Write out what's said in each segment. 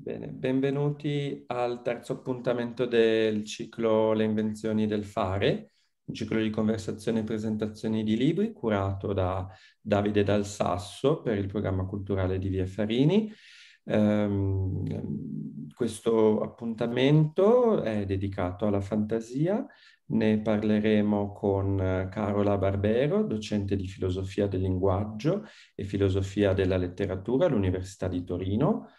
Bene, benvenuti al terzo appuntamento del ciclo Le invenzioni del fare, un ciclo di conversazioni e presentazioni di libri curato da Davide Dal Sasso per il programma culturale di Via Farini. Um, questo appuntamento è dedicato alla fantasia, ne parleremo con Carola Barbero, docente di filosofia del linguaggio e filosofia della letteratura all'Università di Torino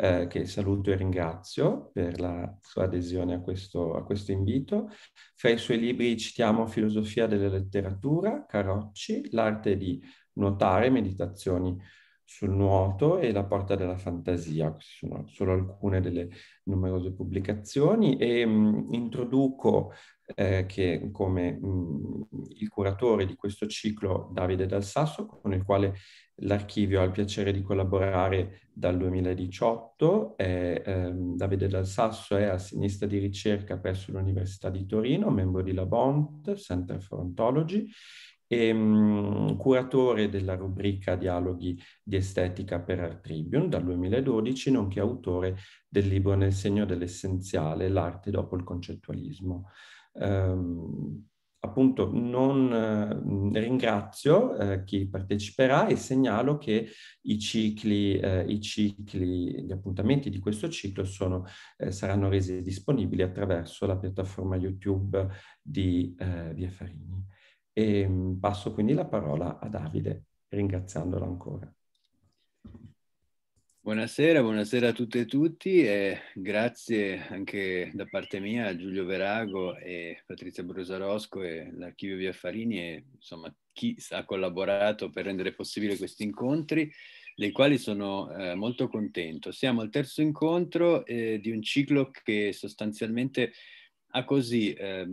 eh, che saluto e ringrazio per la sua adesione a questo, a questo, invito. Fra i suoi libri citiamo Filosofia della letteratura, Carocci, L'arte di nuotare, Meditazioni sul nuoto e La porta della fantasia. Queste sono solo alcune delle numerose pubblicazioni e mh, mm, introduco eh, che come mh, il curatore di questo ciclo Davide Dal Sasso, con il quale l'archivio ha il piacere di collaborare dal 2018. È, ehm, Davide Dal Sasso è assegnista di ricerca presso l'Università di Torino, membro di La Bont, Center for Ontology, e mh, curatore della rubrica Dialoghi di Estetica per Art Tribune dal 2012, nonché autore del libro Nel segno dell'essenziale, l'arte dopo il concettualismo ehm, appunto non eh, ringrazio eh, chi parteciperà e segnalo che i cicli, eh, i cicli, gli appuntamenti di questo ciclo sono, eh, saranno resi disponibili attraverso la piattaforma YouTube di eh, Via Farini. E ehm, passo quindi la parola a Davide, ringraziandola ancora. Buonasera, buonasera a tutte e tutti e grazie anche da parte mia a Giulio Verago e Patrizia Brusarosco e l'Archivio Via Farini e insomma chi ha collaborato per rendere possibile questi incontri, dei quali sono eh, molto contento. Siamo al terzo incontro eh, di un ciclo che sostanzialmente ha così eh,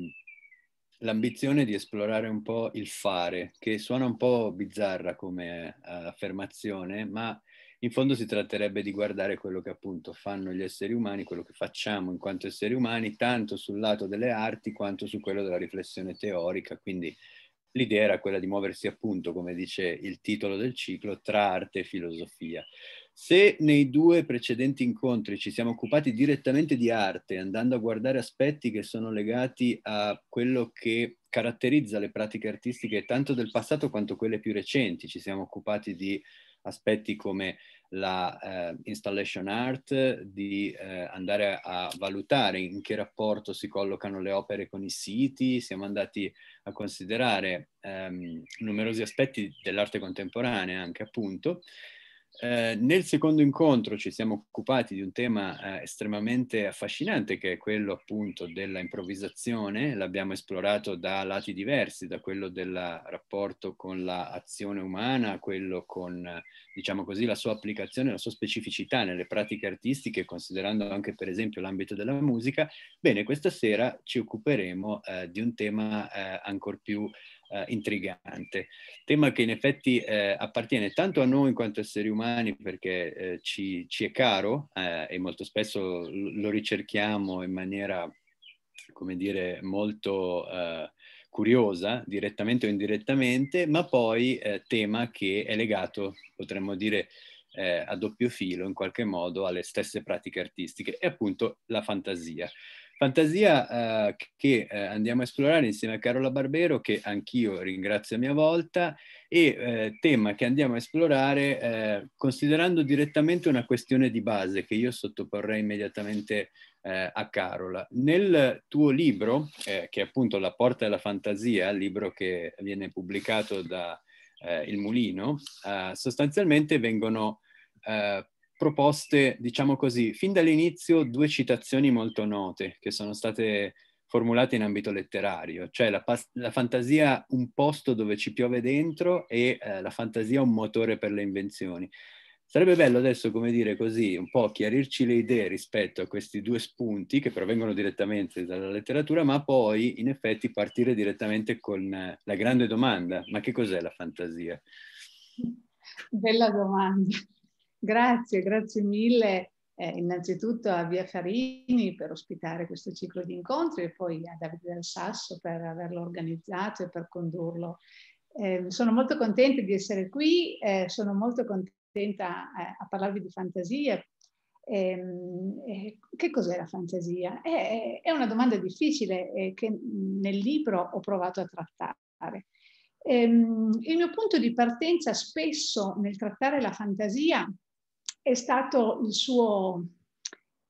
l'ambizione di esplorare un po' il fare, che suona un po' bizzarra come eh, affermazione, ma in fondo si tratterebbe di guardare quello che appunto fanno gli esseri umani, quello che facciamo in quanto esseri umani, tanto sul lato delle arti quanto su quello della riflessione teorica. Quindi l'idea era quella di muoversi appunto, come dice il titolo del ciclo, tra arte e filosofia. Se nei due precedenti incontri ci siamo occupati direttamente di arte, andando a guardare aspetti che sono legati a quello che caratterizza le pratiche artistiche tanto del passato quanto quelle più recenti, ci siamo occupati di aspetti come la eh, installation art, di eh, andare a valutare in che rapporto si collocano le opere con i siti, siamo andati a considerare ehm, numerosi aspetti dell'arte contemporanea anche appunto, eh, nel secondo incontro ci siamo occupati di un tema eh, estremamente affascinante che è quello appunto della improvvisazione, l'abbiamo esplorato da lati diversi, da quello del rapporto con l'azione umana, quello con diciamo così la sua applicazione, la sua specificità nelle pratiche artistiche, considerando anche per esempio l'ambito della musica. Bene, questa sera ci occuperemo eh, di un tema eh, ancora più eh, intrigante. Tema che in effetti eh, appartiene tanto a noi in quanto esseri umani perché eh, ci, ci, è caro eh, e molto spesso lo ricerchiamo in maniera, come dire, molto eh, curiosa, direttamente o indirettamente, ma poi eh, tema che è legato, potremmo dire, a doppio filo in qualche modo alle stesse pratiche artistiche e appunto la fantasia. Fantasia eh, che eh, andiamo a esplorare insieme a Carola Barbero, che anch'io ringrazio a mia volta, e eh, tema che andiamo a esplorare eh, considerando direttamente una questione di base che io sottoporrei immediatamente eh, a Carola. Nel tuo libro, eh, che è appunto La porta della fantasia, il libro che viene pubblicato da Il Mulino, sostanzialmente vengono proposte, diciamo così, fin dall'inizio due citazioni molto note che sono state formulate in ambito letterario, cioè la, la fantasia un posto dove ci piove dentro e eh, la fantasia un motore per le invenzioni. Sarebbe bello adesso, come dire così, un po' chiarirci le idee rispetto a questi due spunti che provengono direttamente dalla letteratura, ma poi in effetti partire direttamente con la grande domanda, ma che cos'è la fantasia? Bella domanda. Grazie, grazie mille eh, innanzitutto a Via Farini per ospitare questo ciclo di incontri e poi a Davide Del Sasso per averlo organizzato e per condurlo. Eh, sono molto contenta di essere qui, eh, sono molto contenta eh, a parlarvi di fantasia. Ehm, che cos'è la fantasia? È, è una domanda difficile eh, che nel libro ho provato a trattare. Ehm, il mio punto di partenza spesso nel trattare la fantasia è stato il suo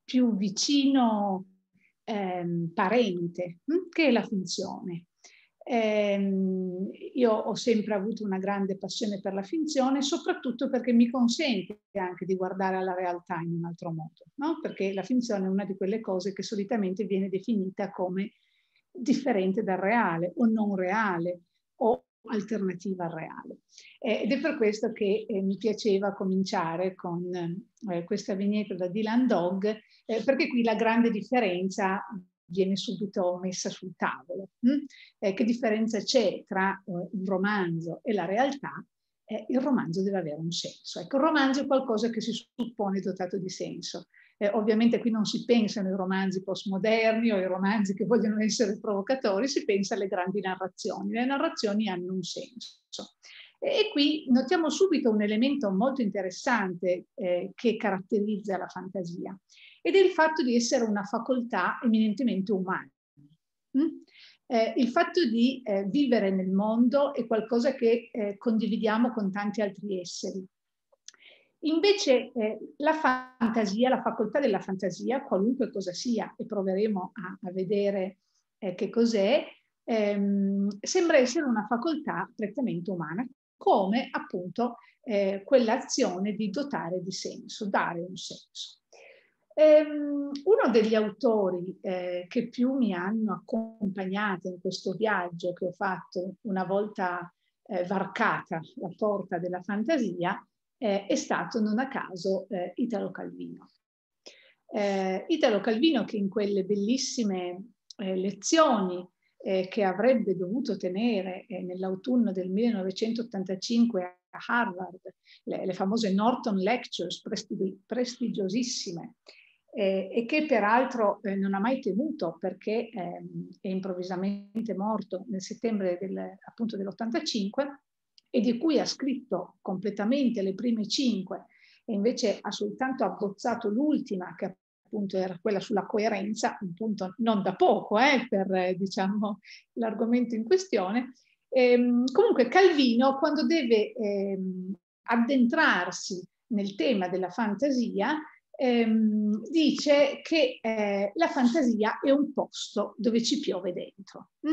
più vicino ehm, parente, hm, che è la finzione. Ehm, io ho sempre avuto una grande passione per la finzione, soprattutto perché mi consente anche di guardare alla realtà in un altro modo, no? perché la finzione è una di quelle cose che solitamente viene definita come differente dal reale o non reale o alternativa al reale. Eh, ed è per questo che eh, mi piaceva cominciare con eh, questa vignetta da Dylan Dog, eh, perché qui la grande differenza viene subito messa sul tavolo. Hm? Eh, che differenza c'è tra eh, un romanzo e la realtà? il romanzo deve avere un senso. Ecco, il romanzo è qualcosa che si suppone dotato di senso. Eh, ovviamente qui non si pensano ai romanzi postmoderni o ai romanzi che vogliono essere provocatori, si pensa alle grandi narrazioni. Le narrazioni hanno un senso. E qui notiamo subito un elemento molto interessante eh, che caratterizza la fantasia ed è il fatto di essere una facoltà eminentemente umana. Mm? Eh, il fatto di eh, vivere nel mondo è qualcosa che eh, condividiamo con tanti altri esseri. Invece eh, la fantasia, la facoltà della fantasia, qualunque cosa sia, e proveremo a, a vedere eh, che cos'è, ehm, sembra essere una facoltà prettamente umana, come appunto eh, quell'azione di dotare di senso, dare un senso. Ehm, uno degli autori eh, che più mi hanno accompagnato in questo viaggio che ho fatto una volta eh, varcata la porta della fantasia eh, è stato non a caso eh, Italo Calvino. Eh, Italo Calvino che in quelle bellissime eh, lezioni eh, che avrebbe dovuto tenere eh, nell'autunno del 1985 a Harvard, le, le famose Norton Lectures prestigi- prestigiosissime, eh, e che peraltro eh, non ha mai tenuto perché eh, è improvvisamente morto nel settembre del, appunto dell'85, e di cui ha scritto completamente le prime cinque e invece ha soltanto abbozzato l'ultima che appunto era quella sulla coerenza, un punto non da poco eh, per diciamo, l'argomento in questione. Ehm, comunque Calvino quando deve ehm, addentrarsi nel tema della fantasia ehm, dice che eh, la fantasia è un posto dove ci piove dentro. Mm?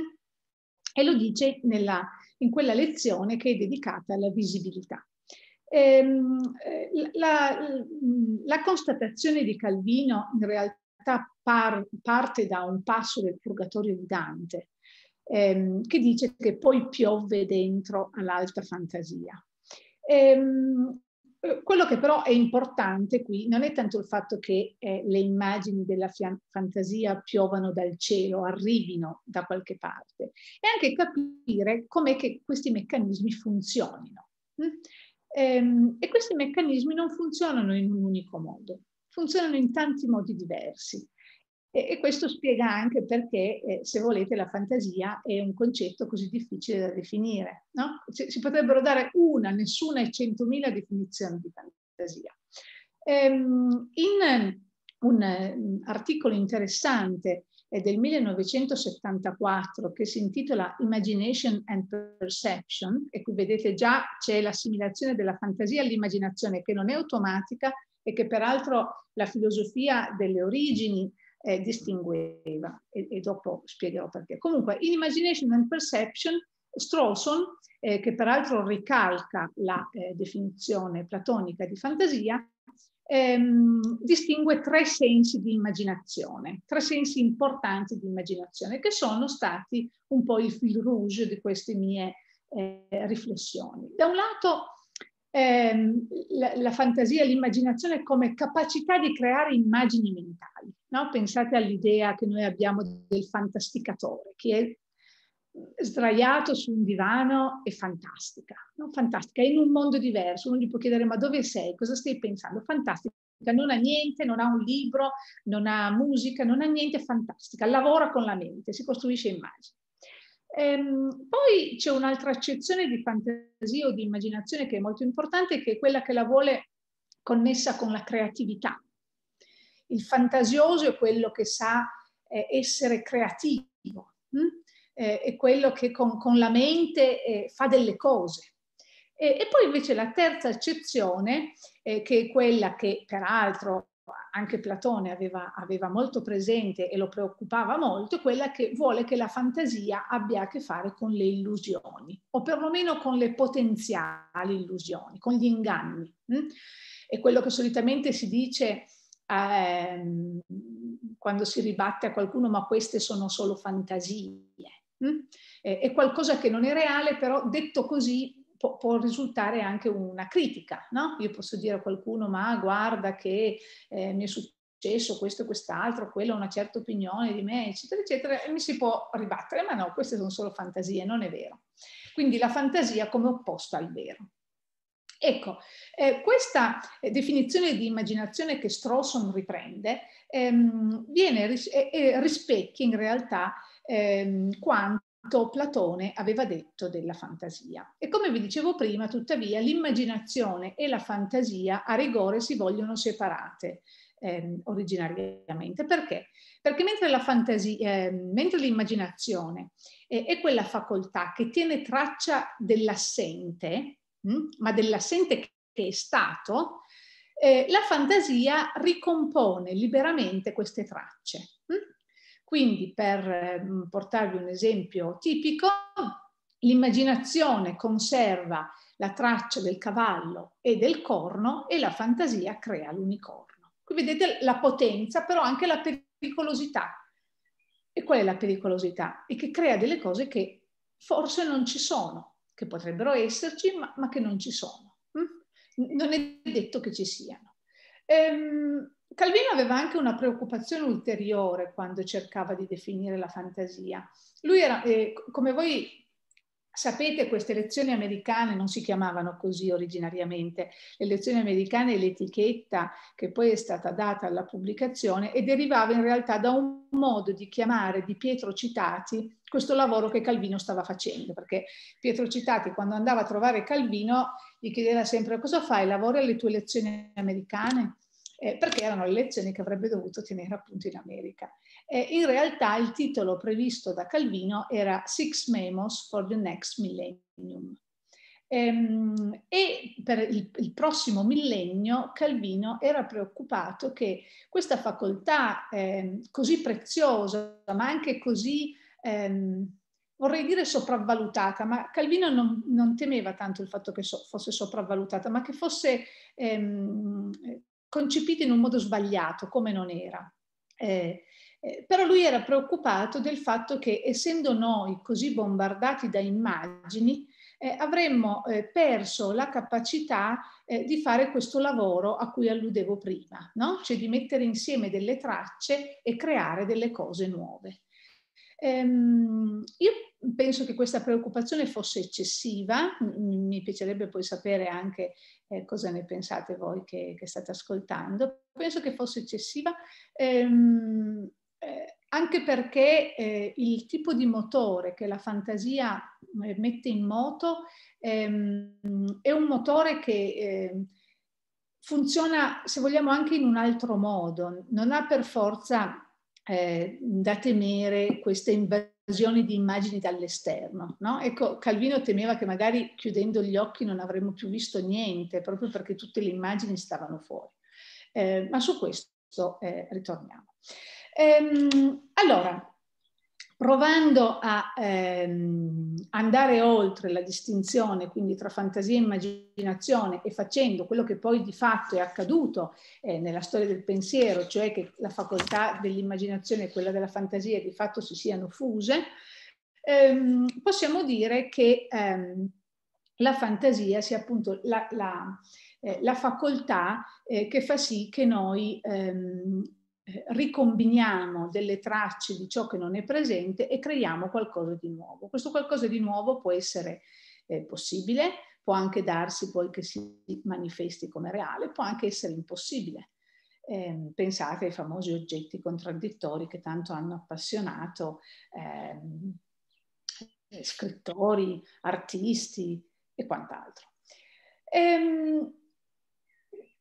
e lo dice nella, in quella lezione che è dedicata alla visibilità. Ehm, eh, la, la, constatazione di Calvino in realtà par, parte da un passo del Purgatorio di Dante, ehm, che dice che poi piove dentro all'alta fantasia. Ehm, eh, quello che però è importante qui non è tanto il fatto che eh, le immagini della fantasia piovano dal cielo, arrivino da qualche parte, è anche capire com'è che questi meccanismi funzionino. Mm? Ehm, e questi meccanismi non funzionano in un unico modo, funzionano in tanti modi diversi. E, e questo spiega anche perché, eh, se volete, la fantasia è un concetto così difficile da definire. No? Si, si potrebbero dare una, nessuna e centomila definizioni di fantasia. Ehm, in un mm, articolo interessante eh, del 1974 che si intitola Imagination and Perception e qui vedete già c'è l'assimilazione della fantasia all'immaginazione che non è automatica e che peraltro la filosofia delle origini eh, distingueva e, e, dopo spiegherò perché. Comunque, in Imagination and Perception, Strawson, eh, che peraltro ricalca la eh, definizione platonica di fantasia, ehm, distingue tre sensi di immaginazione, tre sensi importanti di immaginazione, che sono stati un po' il fil rouge di queste mie eh, riflessioni. Da un lato, ehm, la, la fantasia, l'immaginazione come capacità di creare immagini mentali No? Pensate all'idea che noi abbiamo del fantasticatore, che è sdraiato su un divano e fantastica, no? fantastica, è in un mondo diverso, uno gli può chiedere ma dove sei, cosa stai pensando, fantastica, non ha niente, non ha un libro, non ha musica, non ha niente, è fantastica, lavora con la mente, si costruisce immagini. Ehm, poi c'è un'altra accezione di fantasia o di immaginazione che è molto importante, che è quella che la vuole connessa con la creatività, il fantasioso è quello che sa eh, essere creativo, hm? eh, è quello che con, con la mente eh, fa delle cose. E, e, poi invece la terza accezione, eh, che è quella che peraltro anche Platone aveva, aveva, molto presente e lo preoccupava molto, è quella che vuole che la fantasia abbia a che fare con le illusioni, o perlomeno con le potenziali illusioni, con gli inganni. Hm? È quello che solitamente si dice ehm, quando si ribatte a qualcuno ma queste sono solo fantasie. Mm? Eh, è qualcosa che non è reale, però detto così può, può risultare anche una critica. No? Io posso dire a qualcuno ma guarda che eh, mi è successo questo e quest'altro, quello ha una certa opinione di me, eccetera, eccetera, e mi si può ribattere, ma no, queste sono solo fantasie, non è vero. Quindi la fantasia come opposto al vero. Ecco, eh, questa eh, definizione di immaginazione che Strawson riprende ehm, viene, ris eh, eh, rispecchia in realtà ehm, quanto Platone aveva detto della fantasia. E come vi dicevo prima, tuttavia, l'immaginazione e la fantasia a rigore si vogliono separate ehm, originariamente. Perché? Perché mentre, la fantasia, eh, mentre l'immaginazione eh, è quella facoltà che tiene traccia dell'assente, Mm, ma dell'assente che è stato, eh, la fantasia ricompone liberamente queste tracce. Mm. Quindi, per mm, portarvi un esempio tipico, l'immaginazione conserva la traccia del cavallo e del corno e la fantasia crea l'unicorno. Qui vedete la potenza, però anche la pericolosità. E qual è la pericolosità? È che crea delle cose che forse non ci sono, che potrebbero esserci, ma, ma che non ci sono. Mm? Non è detto che ci siano. Ehm, Calvino aveva anche una preoccupazione ulteriore quando cercava di definire la fantasia. Lui era, eh, come voi Sapete, queste elezioni americane non si chiamavano così originariamente. Le elezioni americane è l'etichetta che poi è stata data alla pubblicazione e derivava in realtà da un modo di chiamare di Pietro Citati questo lavoro che Calvino stava facendo, perché Pietro Citati quando andava a trovare Calvino gli chiedeva sempre cosa fai, lavori alle tue elezioni americane? Eh, perché erano le elezioni che avrebbe dovuto tenere appunto in America. Eh, in realtà il titolo previsto da Calvino era Six Memos for the Next Millennium. Ehm, e per il, prossimo millennio Calvino era preoccupato che questa facoltà eh, così preziosa, ma anche così... Ehm, vorrei dire sopravvalutata, ma Calvino non, non temeva tanto il fatto che so, fosse sopravvalutata, ma che fosse ehm, concepita in un modo sbagliato, come non era. Eh, eh, però lui era preoccupato del fatto che essendo noi così bombardati da immagini, eh, avremmo eh, perso la capacità eh, di fare questo lavoro a cui alludevo prima, no? cioè di mettere insieme delle tracce e creare delle cose nuove. Ehm, io penso che questa preoccupazione fosse eccessiva, M- mi piacerebbe poi sapere anche eh, cosa ne pensate voi che, che, state ascoltando, penso che fosse eccessiva. Ehm, eh, anche perché eh, il tipo di motore che la fantasia eh, mette in moto ehm, è un motore che ehm, funziona, se vogliamo, anche in un altro modo, non ha per forza eh, da temere queste invasioni di immagini dall'esterno. No? Ecco, Calvino temeva che magari chiudendo gli occhi non avremmo più visto niente, proprio perché tutte le immagini stavano fuori. Eh, ma su questo eh, ritorniamo. Ehm, allora, provando a ehm, andare oltre la distinzione quindi tra fantasia e immaginazione e facendo quello che poi di fatto è accaduto eh, nella storia del pensiero, cioè che la facoltà dell'immaginazione e quella della fantasia di fatto si siano fuse, ehm, possiamo dire che ehm, la fantasia sia appunto la, la, eh, la facoltà eh, che fa sì che noi ehm, eh, ricombiniamo delle tracce di ciò che non è presente e creiamo qualcosa di nuovo. Questo qualcosa di nuovo può essere eh, possibile, può anche darsi poi che si manifesti come reale, può anche essere impossibile. Eh, pensate ai famosi oggetti contraddittori che tanto hanno appassionato ehm, eh, scrittori, artisti e quant'altro. Ehm,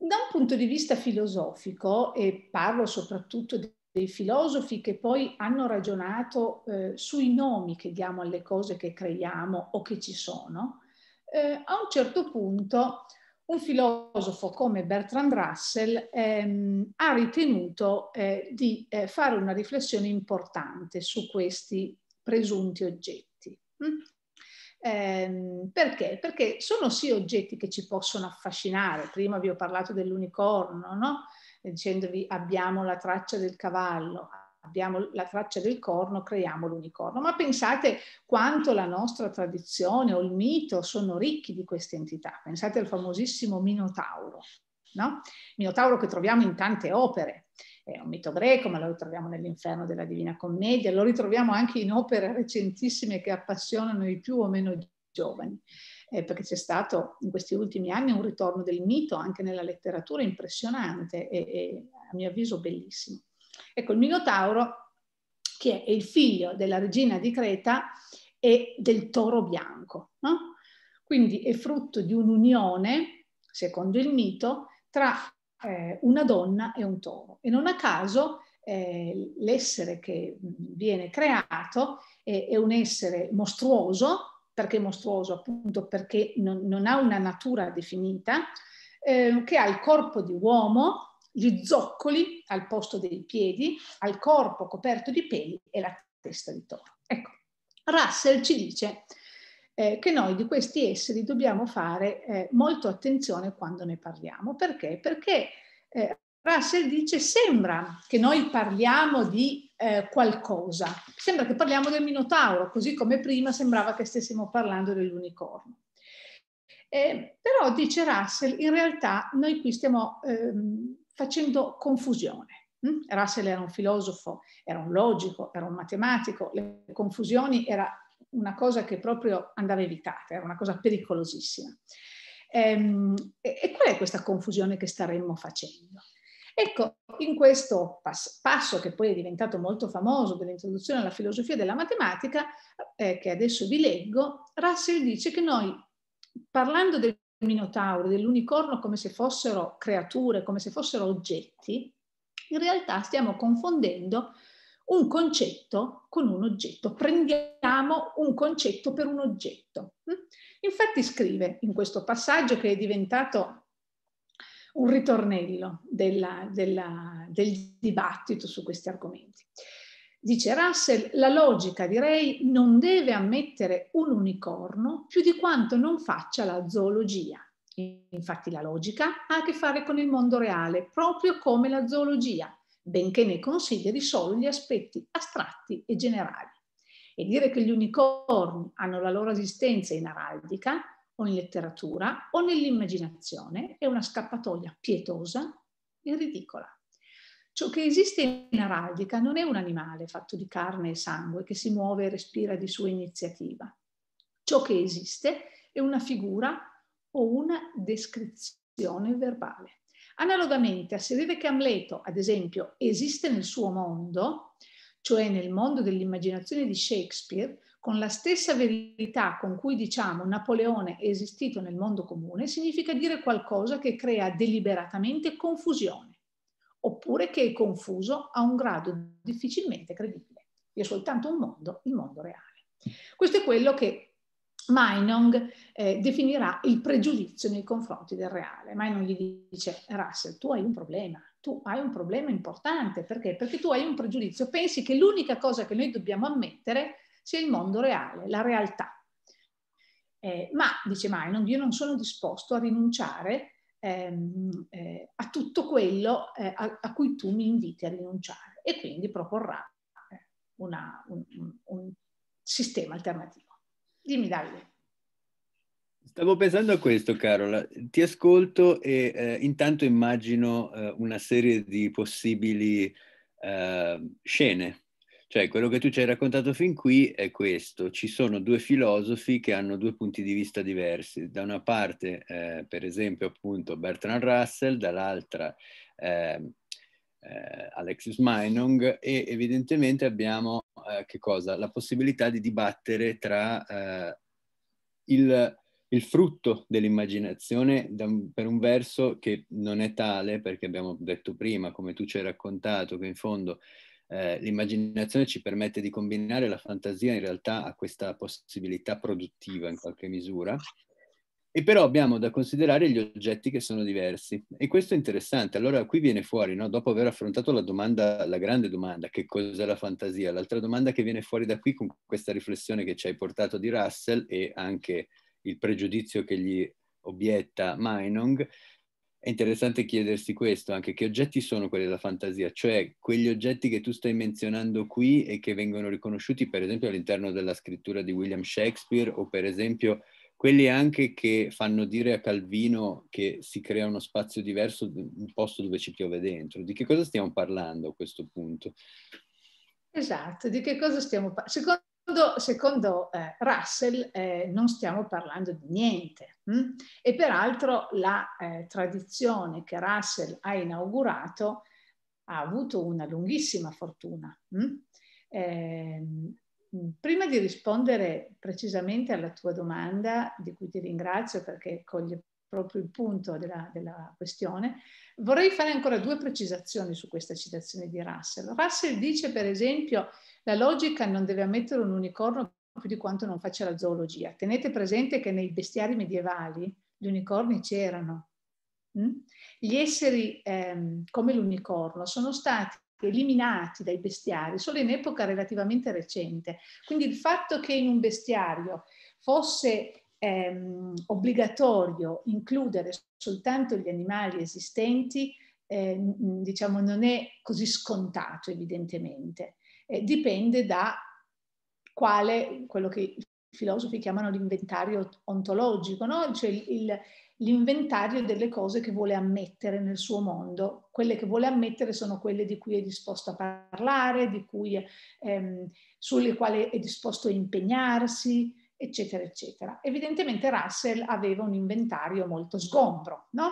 da un punto di vista filosofico, e parlo soprattutto dei filosofi che poi hanno ragionato eh, sui nomi che diamo alle cose che creiamo o che ci sono, eh, a un certo punto un filosofo come Bertrand Russell ehm, ha ritenuto eh, di eh, fare una riflessione importante su questi presunti oggetti. Mm? Eh, perché? Perché sono sì oggetti che ci possono affascinare. Prima vi ho parlato dell'unicorno, no? Eh, dicendovi abbiamo la traccia del cavallo, abbiamo la traccia del corno, creiamo l'unicorno. Ma pensate quanto la nostra tradizione o il mito sono ricchi di queste entità. Pensate al famosissimo Minotauro, no? Minotauro che troviamo in tante opere è un mito greco, ma lo ritroviamo nell'inferno della Divina Commedia, lo ritroviamo anche in opere recentissime che appassionano i più o meno giovani, eh, perché c'è stato in questi ultimi anni un ritorno del mito anche nella letteratura impressionante e, e a mio avviso bellissimo. Ecco, il Minotauro, che è il figlio della regina di Creta e del toro bianco, no? quindi è frutto di un'unione, secondo il mito, tra eh, una donna e un toro. E non a caso eh, l'essere che viene creato è, è, un essere mostruoso, perché mostruoso appunto perché non, non ha una natura definita, eh, che ha il corpo di uomo, gli zoccoli al posto dei piedi, ha il corpo coperto di peli e la testa di toro. Ecco, Russell ci dice eh, che noi di questi esseri dobbiamo fare eh, molto attenzione quando ne parliamo. Perché? Perché eh, Russell dice sembra che noi parliamo di eh, qualcosa, sembra che parliamo del Minotauro, così come prima sembrava che stessimo parlando dell'unicorno. Eh, però, dice Russell, in realtà noi qui stiamo ehm, facendo confusione. Hm? Russell era un filosofo, era un logico, era un matematico, le confusioni era una cosa che proprio andava evitata, era una cosa pericolosissima. Ehm, e, e, qual è questa confusione che staremmo facendo? Ecco, in questo pas- passo che poi è diventato molto famoso dell'introduzione alla filosofia della matematica, eh, che adesso vi leggo, Russell dice che noi, parlando del minotauro, dell'unicorno come se fossero creature, come se fossero oggetti, in realtà stiamo confondendo un concetto con un oggetto, prendiamo un concetto per un oggetto. Hm? Infatti scrive in questo passaggio che è diventato un ritornello della, della, del dibattito su questi argomenti. Dice Russell, la logica direi non deve ammettere un unicorno più di quanto non faccia la zoologia. Infatti la logica ha a che fare con il mondo reale, proprio come la zoologia, benché ne consideri solo gli aspetti astratti e generali. E dire che gli unicorni hanno la loro esistenza in araldica o in letteratura o nell'immaginazione è una scappatoia pietosa e ridicola. Ciò che esiste in araldica non è un animale fatto di carne e sangue che si muove e respira di sua iniziativa. Ciò che esiste è una figura o una descrizione verbale. Analogamente, se vede che Amleto, ad esempio, esiste nel suo mondo, cioè nel mondo dell'immaginazione di Shakespeare, con la stessa verità con cui diciamo Napoleone è esistito nel mondo comune, significa dire qualcosa che crea deliberatamente confusione, oppure che è confuso a un grado difficilmente credibile. Vi è soltanto un mondo, il mondo reale. Questo è quello che Meinung eh, definirà il pregiudizio nei confronti del reale. Meinung gli dice, Russell, tu hai un problema, tu hai un problema importante, perché? Perché tu hai un pregiudizio, pensi che l'unica cosa che noi dobbiamo ammettere sia il mondo reale, la realtà. Eh, ma, dice Meinung, io non sono disposto a rinunciare ehm, eh, a tutto quello eh, a, a, cui tu mi inviti a rinunciare e quindi proporrà eh, una, un, un sistema alternativo. Dimmi Davide. Stavo pensando a questo, Carola. Ti ascolto e eh, intanto immagino eh, una serie di possibili eh, scene. Cioè, quello che tu ci hai raccontato fin qui è questo. Ci sono due filosofi che hanno due punti di vista diversi. Da una parte, eh, per esempio, appunto Bertrand Russell, dall'altra eh, eh, Alexis Meinong e evidentemente abbiamo eh, la possibilità di dibattere tra eh, il, il, frutto dell'immaginazione da, per un verso che non è tale perché abbiamo detto prima, come tu ci hai raccontato, che in fondo eh, l'immaginazione ci permette di combinare la fantasia in realtà a questa possibilità produttiva in qualche misura e però abbiamo da considerare gli oggetti che sono diversi. E questo è interessante. Allora qui viene fuori, no? dopo aver affrontato la domanda, la grande domanda, che cos'è la fantasia? L'altra domanda che viene fuori da qui con questa riflessione che ci hai portato di Russell e anche il pregiudizio che gli obietta Meinung è interessante chiedersi questo anche, che oggetti sono quelli della fantasia? Cioè quegli oggetti che tu stai menzionando qui e che vengono riconosciuti per esempio all'interno della scrittura di William Shakespeare o per esempio quelli anche che fanno dire a Calvino che si crea uno spazio diverso, un posto dove ci piove dentro. Di che cosa stiamo parlando a questo punto? Esatto, di che cosa stiamo parlando? Secondo secondo, eh, Russell eh, non stiamo parlando di niente mh? Hm? e peraltro la eh, tradizione che Russell ha inaugurato ha avuto una lunghissima fortuna. Mh? Hm? Ehm, Mm. Prima di rispondere precisamente alla tua domanda, di cui ti ringrazio perché coglie proprio il punto della, della, questione, vorrei fare ancora due precisazioni su questa citazione di Russell. Russell dice, per esempio, la logica non deve ammettere un unicorno più di quanto non faccia la zoologia. Tenete presente che nei bestiari medievali gli unicorni c'erano. Mm? Gli esseri ehm, come l'unicorno sono stati eliminati dai bestiari solo in epoca relativamente recente. Quindi il fatto che in un bestiario fosse ehm, obbligatorio includere soltanto gli animali esistenti, eh, diciamo, non è così scontato evidentemente. Eh, dipende da quale, quello che i filosofi chiamano l'inventario ontologico, no? cioè il, l'inventario delle cose che vuole ammettere nel suo mondo. Quelle che vuole ammettere sono quelle di cui è disposto a parlare, cui ehm, sulle quali è disposto a impegnarsi, eccetera, eccetera. Evidentemente Russell aveva un inventario molto sgombro, no?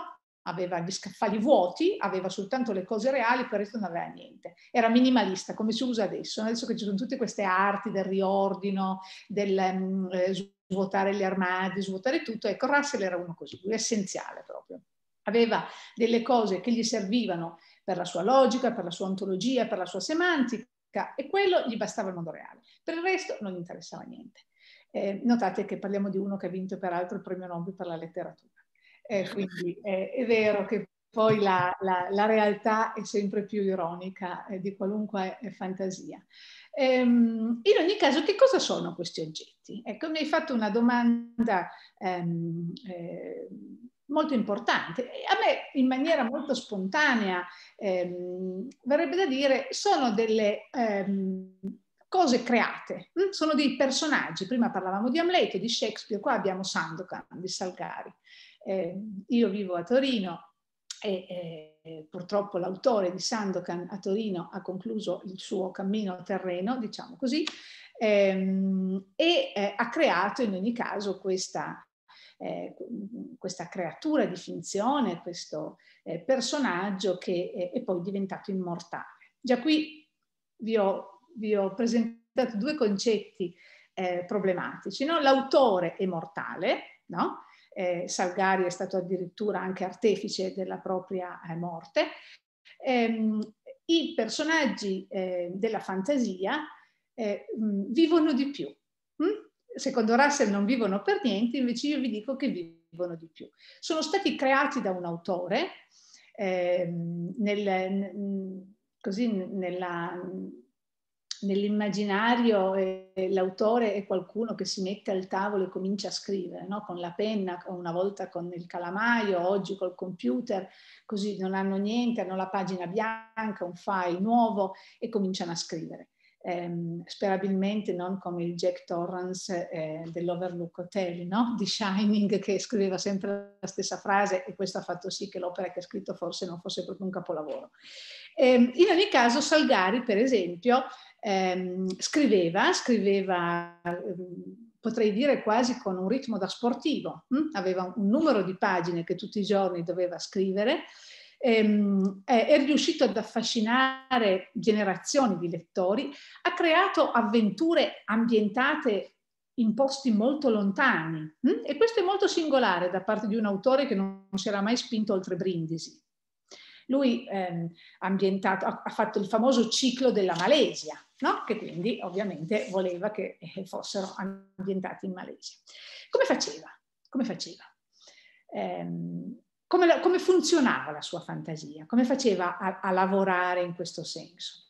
Aveva gli scaffali vuoti, aveva soltanto le cose reali, per il resto non aveva niente. Era minimalista, come si usa adesso. Adesso che ci sono tutte queste arti del riordino, del um, svuotare gli armadi, svuotare tutto, ecco Russell era uno così, lui essenziale proprio. Aveva delle cose che gli servivano per la sua logica, per la sua ontologia, per la sua semantica e quello gli bastava il mondo reale. Per il resto non gli interessava niente. Eh, notate che parliamo di uno che ha vinto peraltro il premio Nobel per la letteratura. Eh, quindi eh, è vero che poi la, la, la, realtà è sempre più ironica eh, di qualunque fantasia. Ehm, in ogni caso, che cosa sono questi oggetti? Ecco, mi hai fatto una domanda ehm, eh, molto importante. A me, in maniera molto spontanea, ehm, verrebbe da dire, sono delle ehm, cose create, hm? sono dei personaggi. Prima parlavamo di Amleto, di Shakespeare, qua abbiamo Sandokan, di Salgari. Eh, io vivo a Torino, e eh, purtroppo l'autore di Sandokan a Torino ha concluso il suo cammino terreno, diciamo così, ehm, e eh, ha creato in ogni caso questa, eh, questa creatura di finzione, questo eh, personaggio che è poi diventato immortale. Già qui vi ho, vi ho presentato due concetti eh, problematici, no? l'autore è mortale, no? eh, Salgari è stato addirittura anche artefice della propria eh, morte. Ehm, I personaggi eh, della fantasia eh, mm, vivono di più. Mm? Secondo Russell non vivono per niente, invece io vi dico che vivono di più. Sono stati creati da un autore ehm, nel, così nella, nell'immaginario eh, l'autore è qualcuno che si mette al tavolo e comincia a scrivere, no? con la penna, una volta con il calamaio, oggi col computer, così non hanno niente, hanno la pagina bianca, un file nuovo e cominciano a scrivere. Ehm, sperabilmente non come il Jack Torrance eh, dell'Overlook Hotel no? di Shining che scriveva sempre la stessa frase e questo ha fatto sì che l'opera che ha scritto forse non fosse proprio un capolavoro. Ehm, in ogni caso Salgari per esempio ehm, scriveva, scriveva ehm, potrei dire quasi con un ritmo da sportivo, hm? aveva un numero di pagine che tutti i giorni doveva scrivere, ehm, è, è riuscito ad affascinare generazioni di lettori, ha creato avventure ambientate in posti molto lontani. Hm? E questo è molto singolare da parte di un autore che non si era mai spinto oltre Brindisi. Lui ehm, ha, ha, fatto il famoso ciclo della Malesia, no? che quindi ovviamente voleva che eh, fossero ambientati in Malesia. Come faceva? Come, faceva? Ehm, come, come funzionava la sua fantasia? Come faceva a, a lavorare in questo senso?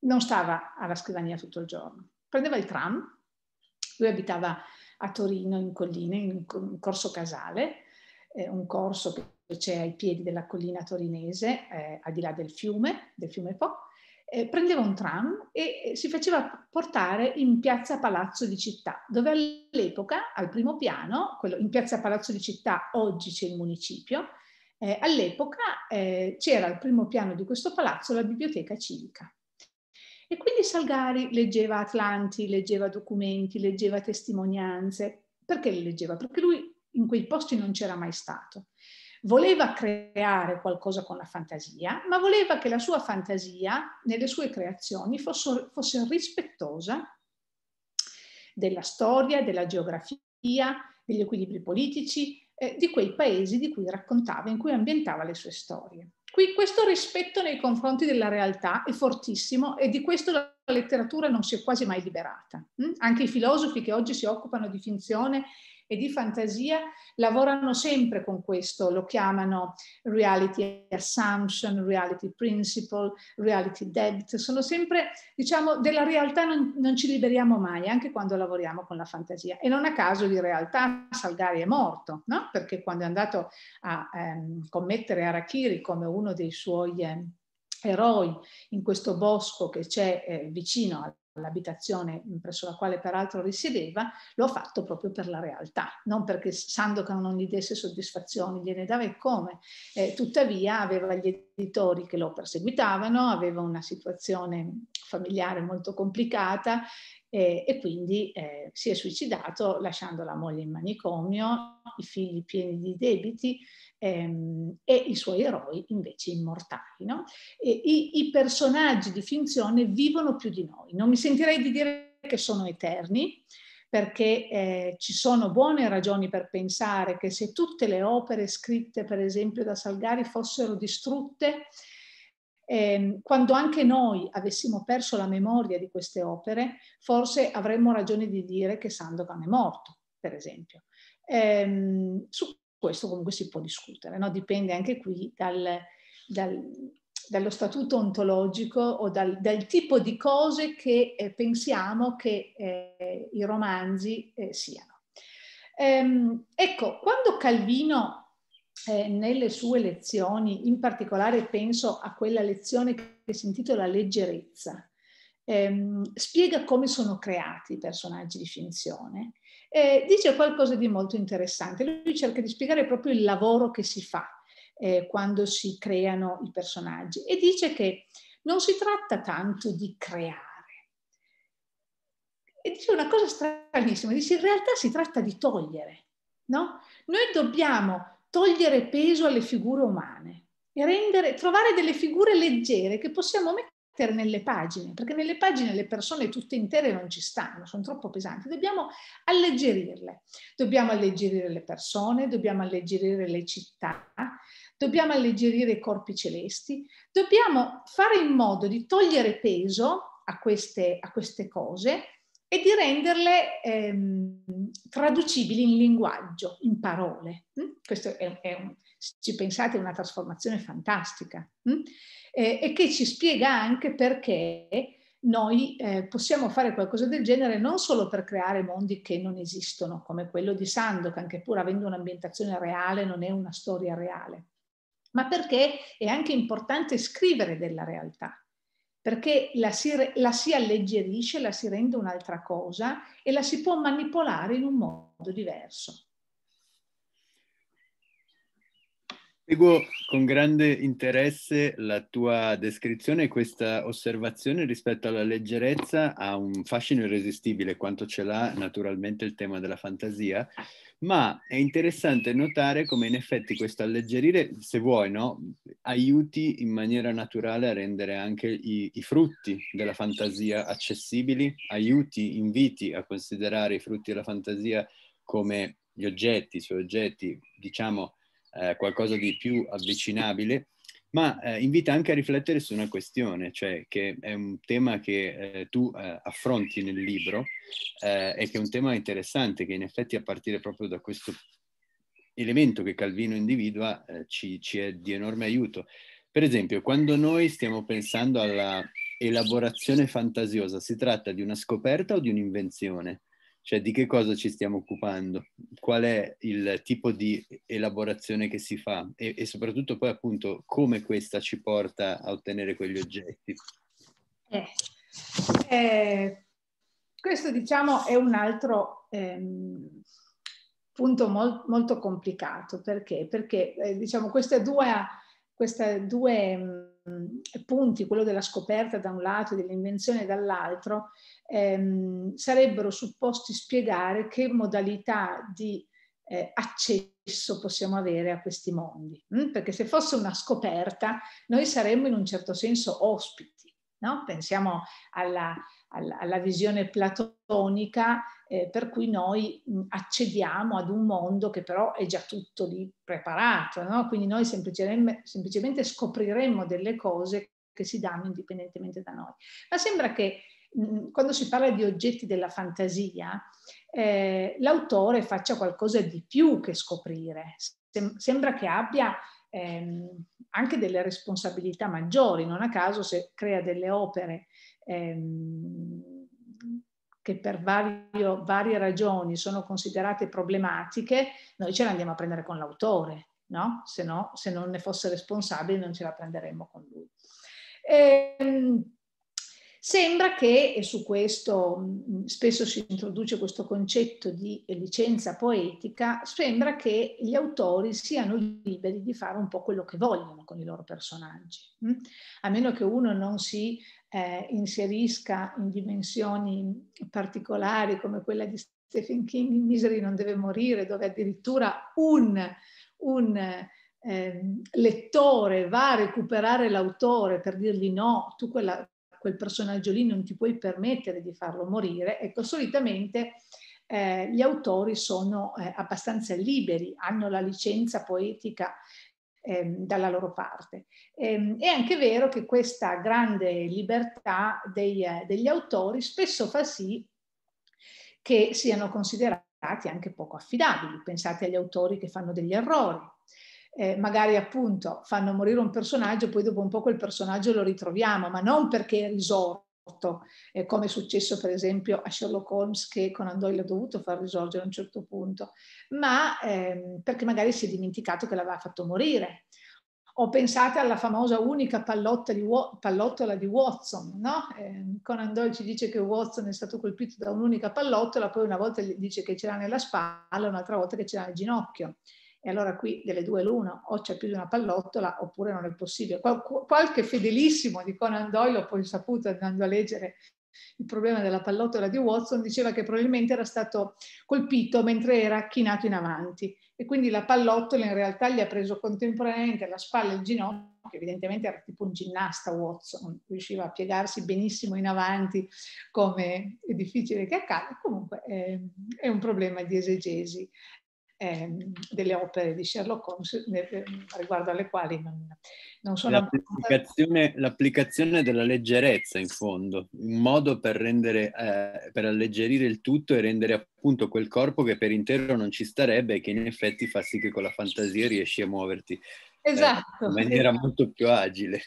Non stava alla scrivania tutto il giorno. Prendeva il tram, lui abitava a Torino in colline, in Corso Casale, eh, un corso che c'è ai piedi della collina torinese, eh, al di là del fiume, del fiume Po, eh, prendeva un tram e eh, si faceva portare in piazza Palazzo di Città, dove all'epoca, al primo piano, quello, in piazza Palazzo di Città oggi c'è il municipio, eh, all'epoca eh, c'era al primo piano di questo palazzo la biblioteca civica. E quindi Salgari leggeva Atlanti, leggeva documenti, leggeva testimonianze. Perché le leggeva? Perché lui in quei posti non c'era mai stato. Voleva creare qualcosa con la fantasia, ma voleva che la sua fantasia nelle sue creazioni fosse, fosse rispettosa della storia, della geografia, degli equilibri politici, eh, di quei paesi di cui raccontava, in cui ambientava le sue storie. Qui questo rispetto nei confronti della realtà è fortissimo e di questo la letteratura non si è quasi mai liberata. Hm? Anche i filosofi che oggi si occupano di finzione e di fantasia lavorano sempre con questo, lo chiamano reality assumption, reality principle, reality debt, sono sempre, diciamo, della realtà non, non ci liberiamo mai, anche quando lavoriamo con la fantasia. E non a caso di realtà Salgari è morto, no? perché quando è andato a ehm, commettere Arachiri come uno dei suoi... Eh, eroi in questo bosco che c'è eh, vicino l'abitazione presso la quale peraltro risiedeva, lo ha fatto proprio per la realtà, non perché Sandokan non gli desse soddisfazioni, gliene dava e come. Eh, tuttavia aveva gli editori che lo perseguitavano, aveva una situazione familiare molto complicata eh, e quindi eh, si è suicidato lasciando la moglie in manicomio, i figli pieni di debiti ehm, e i suoi eroi invece immortali. No? I, i, personaggi di finzione vivono più di noi. Non mi sentirei di dire che sono eterni, perché eh, ci sono buone ragioni per pensare che se tutte le opere scritte, per esempio, da Salgari fossero distrutte, ehm, quando anche noi avessimo perso la memoria di queste opere, forse avremmo ragione di dire che Sandokan è morto, per esempio. Eh, su questo comunque si può discutere, no? dipende anche qui dal, dal, dallo statuto ontologico o dal, dal tipo di cose che eh, pensiamo che eh, i romanzi eh, siano. Ehm, ecco, quando Calvino eh, nelle sue lezioni, in particolare penso a quella lezione che si intitola Leggerezza, ehm, spiega come sono creati i personaggi di finzione, eh, dice qualcosa di molto interessante. Lui cerca di spiegare proprio il lavoro che si fa eh, quando si creano i personaggi e dice che non si tratta tanto di creare. E dice una cosa stranissima, dice in realtà si tratta di togliere, no? Noi dobbiamo togliere peso alle figure umane e rendere, trovare delle figure leggere che possiamo mettere per nelle pagine, perché nelle pagine le persone tutte intere non ci stanno, sono troppo pesanti, dobbiamo alleggerirle, dobbiamo alleggerire le persone, dobbiamo alleggerire le città, dobbiamo alleggerire i corpi celesti, dobbiamo fare in modo di togliere peso a queste, a queste cose e di renderle ehm, traducibili in linguaggio, in parole. Hm? Questo è, è un, ci pensate, è una trasformazione fantastica mh? Hm? e, e che ci spiega anche perché noi eh, possiamo fare qualcosa del genere non solo per creare mondi che non esistono, come quello di Sandokan, che pur avendo un'ambientazione reale non è una storia reale, ma perché è anche importante scrivere della realtà, perché la si, la si alleggerisce, la si rende un'altra cosa e la si può manipolare in un modo diverso. Seguo con grande interesse la tua descrizione e questa osservazione rispetto alla leggerezza ha un fascino irresistibile quanto ce l'ha naturalmente il tema della fantasia, ma è interessante notare come in effetti questo alleggerire, se vuoi, no, aiuti in maniera naturale a rendere anche i, i frutti della fantasia accessibili, aiuti, inviti a considerare i frutti della fantasia come gli oggetti, i suoi oggetti, diciamo eh, qualcosa di più avvicinabile, ma eh, invita anche a riflettere su una questione, cioè che è un tema che eh, tu eh, affronti nel libro eh, e che è un tema interessante che in effetti a partire proprio da questo elemento che Calvino individua eh, ci, ci è di enorme aiuto. Per esempio, quando noi stiamo pensando alla elaborazione fantasiosa, si tratta di una scoperta o di un'invenzione? Cioè di che cosa ci stiamo occupando? Qual è il tipo di elaborazione che si fa? E, e soprattutto poi appunto come questa ci porta a ottenere quegli oggetti? Eh, eh, questo diciamo è un altro... Ehm punto molt, molto complicato perché, perché eh, diciamo queste due, queste due mm, Ehm, punti, quello della scoperta da un lato e dell'invenzione dall'altro, ehm, sarebbero supposti spiegare che modalità di eh, accesso possiamo avere a questi mondi. Mm? Perché se fosse una scoperta, noi saremmo in un certo senso ospiti. No? Pensiamo alla, alla, alla visione platonica eh, per cui noi mm, accediamo ad un mondo che però è già tutto lì preparato, no? quindi noi semplicemente, semplicemente scopriremmo delle cose che si danno indipendentemente da noi. Ma sembra che mm, mm, quando si parla di oggetti della fantasia, eh, l'autore faccia qualcosa di più che scoprire, Sem- sembra che abbia ehm, anche delle responsabilità maggiori, non a caso se crea delle opere ehm, che per vario, varie ragioni sono considerate problematiche, noi ce le andiamo a prendere con l'autore, no? Se, no, se non ne fosse responsabile non ce la prenderemmo con lui. E, ehm, Sembra che, e su questo mm, spesso si introduce questo concetto di licenza poetica, sembra che gli autori siano liberi di fare un po' quello che vogliono con i loro personaggi, mm? a meno che uno non si eh, inserisca in dimensioni particolari come quella di Stephen King, in Misery non deve morire, dove addirittura un, un eh, lettore va a recuperare l'autore per dirgli no, tu quella, quel personaggio lì non ti puoi permettere di farlo morire, ecco, solitamente eh, gli autori sono eh, abbastanza liberi, hanno la licenza poetica Ehm, dalla loro parte. Ehm, è anche vero che questa grande libertà dei, eh, degli autori spesso fa sì che siano considerati anche poco affidabili. Pensate agli autori che fanno degli errori, eh, magari appunto fanno morire un personaggio, poi dopo un po' quel personaggio lo ritroviamo, ma non perché è risorto eh, come è successo per esempio a Sherlock Holmes che Conan Doyle ha dovuto far risorgere a un certo punto, ma ehm, perché magari si è dimenticato che l'aveva fatto morire. O pensate alla famosa unica di, pallottola di Watson, no? eh, Conan Doyle ci dice che Watson è stato colpito da un'unica pallottola, poi una volta dice che ce l'ha nella spalla, un'altra volta che ce l'ha nel ginocchio. E allora qui delle due l'una, o c'è più di una pallottola oppure non è possibile. Qual- qualche fedelissimo di Conan Doyle, ho poi saputo andando a leggere il problema della pallottola di Watson, diceva che probabilmente era stato colpito mentre era chinato in avanti e quindi la pallottola in realtà gli ha preso contemporaneamente la spalla e il ginocchio, che evidentemente era tipo un ginnasta Watson, riusciva a piegarsi benissimo in avanti come è difficile che accada, comunque è, ehm, è un problema di esegesi eh, delle opere di Sherlock Holmes eh, riguardo alle quali non, non sono... L'applicazione, l'applicazione, della leggerezza in fondo, un modo per, rendere, eh, per alleggerire il tutto e rendere appunto quel corpo che per intero non ci starebbe e che in effetti fa sì che con la fantasia riesci a muoverti eh, esatto, eh, in maniera esatto. molto più agile.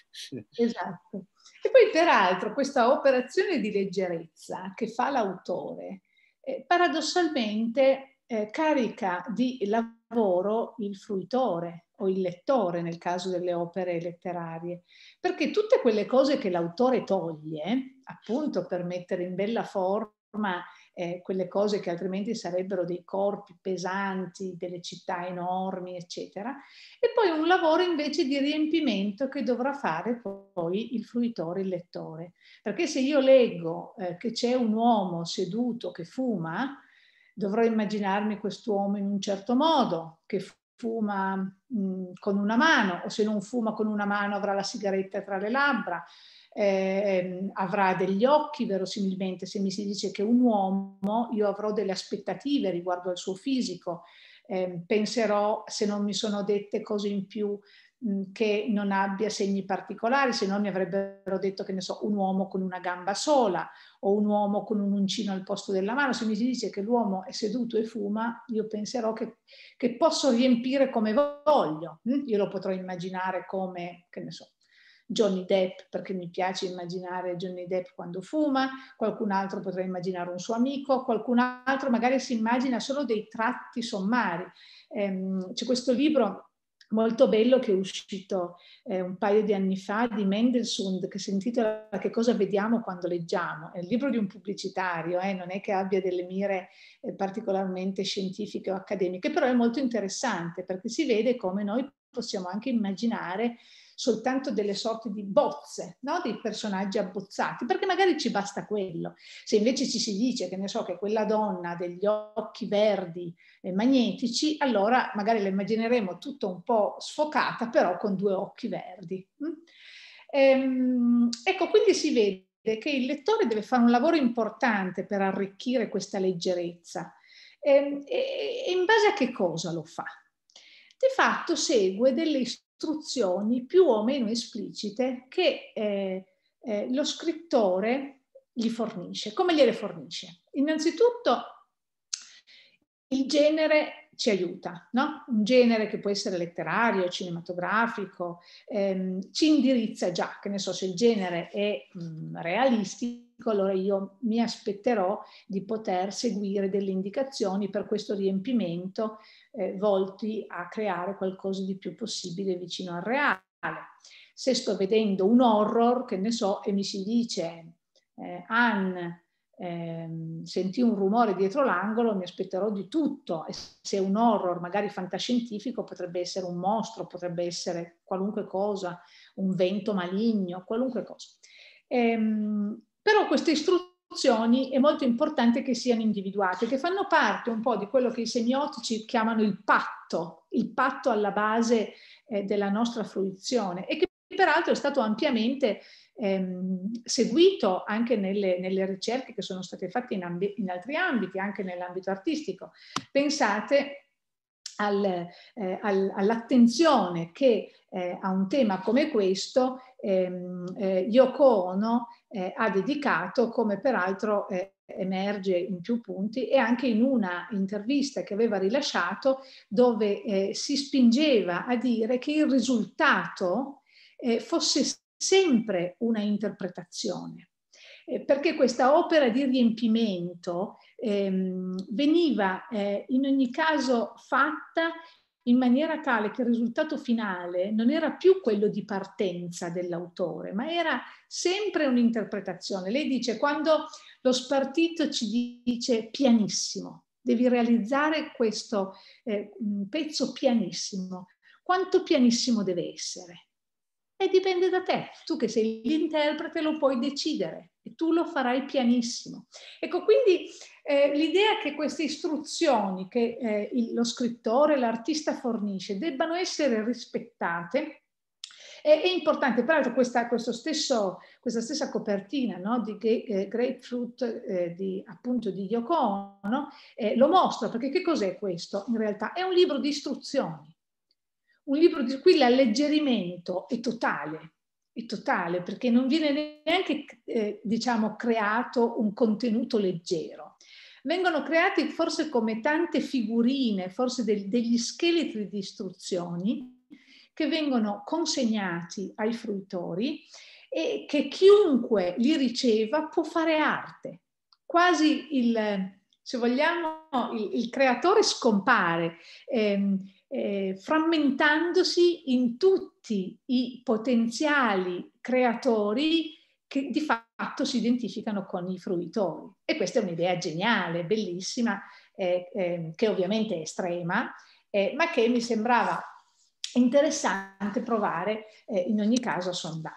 Esatto. E poi peraltro questa operazione di leggerezza che fa l'autore, eh, paradossalmente eh, carica di lavoro il fruitore o il lettore nel caso delle opere letterarie, perché tutte quelle cose che l'autore toglie, appunto per mettere in bella forma eh, quelle cose che altrimenti sarebbero dei corpi pesanti, delle città enormi, eccetera, e poi un lavoro invece di riempimento che dovrà fare poi il fruitore, il lettore. Perché se io leggo eh, che c'è un uomo seduto che fuma, dovrò immaginarmi quest'uomo in un certo modo, che fuma mh, mm, con una mano o se non fuma con una mano avrà la sigaretta tra le labbra, eh, avrà degli occhi verosimilmente, se mi si dice che un uomo io avrò delle aspettative riguardo al suo fisico, eh, penserò se non mi sono dette cose in più che non abbia segni particolari, se no mi avrebbero detto che ne so, un uomo con una gamba sola o un uomo con un uncino al posto della mano. Se mi si dice che l'uomo è seduto e fuma, io penserò che, che posso riempire come voglio. Io lo potrò immaginare come, che ne so, Johnny Depp, perché mi piace immaginare Johnny Depp quando fuma, qualcun altro potrà immaginare un suo amico, qualcun altro magari si immagina solo dei tratti sommari. Ehm, c'è questo libro molto bello che è uscito eh, un paio di anni fa di Mendelssohn che si intitola Che cosa vediamo quando leggiamo? È il libro di un pubblicitario, eh, non è che abbia delle mire eh, particolarmente scientifiche o accademiche, però è molto interessante perché si vede come noi possiamo anche immaginare soltanto delle sorte di bozze, no? dei personaggi abbozzati, perché magari ci basta quello. Se invece ci si dice che ne so che quella donna ha degli occhi verdi e magnetici, allora magari la immagineremo tutta un po' sfocata, però con due occhi verdi. Mm? Ehm, ecco, quindi si vede che il lettore deve fare un lavoro importante per arricchire questa leggerezza. Ehm, e, in base a che cosa lo fa? Di fatto segue delle istruzioni istruzioni più o meno esplicite che eh, eh, lo scrittore gli fornisce. Come gliele fornisce? Innanzitutto il genere ci aiuta, no? un genere che può essere letterario, cinematografico, ehm, ci indirizza già, che ne so, se il genere è mh, mm, realistico, allora io mi aspetterò di poter seguire delle indicazioni per questo riempimento eh, volti a creare qualcosa di più possibile vicino al reale. Se sto vedendo un horror, che ne so, e mi si dice eh, Anne, ehm, sentì un rumore dietro l'angolo, mi aspetterò di tutto. E se è un horror, magari fantascientifico, potrebbe essere un mostro, potrebbe essere qualunque cosa, un vento maligno, qualunque cosa. Ehm, però queste istruzioni funzioni è molto importante che siano individuate, che fanno parte un po' di quello che i semiotici chiamano il patto, il patto alla base eh, della nostra fruizione e che peraltro è stato ampiamente ehm, seguito anche nelle, nelle, ricerche che sono state fatte in, ambi- in altri ambiti, anche nell'ambito artistico. Pensate al, eh, al, all'attenzione che eh, a un tema come questo ehm, eh, Yoko Ono eh, ha dedicato, come peraltro eh, emerge in più punti e anche in una intervista che aveva rilasciato dove eh, si spingeva a dire che il risultato eh, fosse sempre una interpretazione, eh, perché questa opera di riempimento ehm, veniva eh, in ogni caso fatta in maniera tale che il risultato finale non era più quello di partenza dell'autore, ma era sempre un'interpretazione. Lei dice quando lo spartito ci dice pianissimo, devi realizzare questo eh, pezzo pianissimo, quanto pianissimo deve essere? E dipende da te, tu che sei l'interprete lo puoi decidere e tu lo farai pianissimo. Ecco, quindi eh, l'idea che queste istruzioni che eh, il, lo scrittore, l'artista fornisce debbano essere rispettate è, è importante. Peraltro questa, stesso, questa stessa copertina no, di eh, Grapefruit eh, di, appunto di Yoko Ono eh, lo mostra, perché che cos'è questo in realtà? È un libro di istruzioni. Un libro di cui l'alleggerimento è totale, totale, perché non viene neanche eh, diciamo, creato un contenuto leggero vengono creati forse come tante figurine, forse de- degli scheletri di istruzioni che vengono consegnati ai fruitori e che chiunque li riceva può fare arte. Quasi il, se vogliamo, il, il creatore scompare, ehm, eh, frammentandosi in tutti i potenziali creatori che di fatto fatto si identificano con i fruitori. E questa è un'idea geniale, bellissima, eh, eh, che ovviamente è estrema, eh, ma che mi sembrava interessante provare eh, in ogni caso a sondare.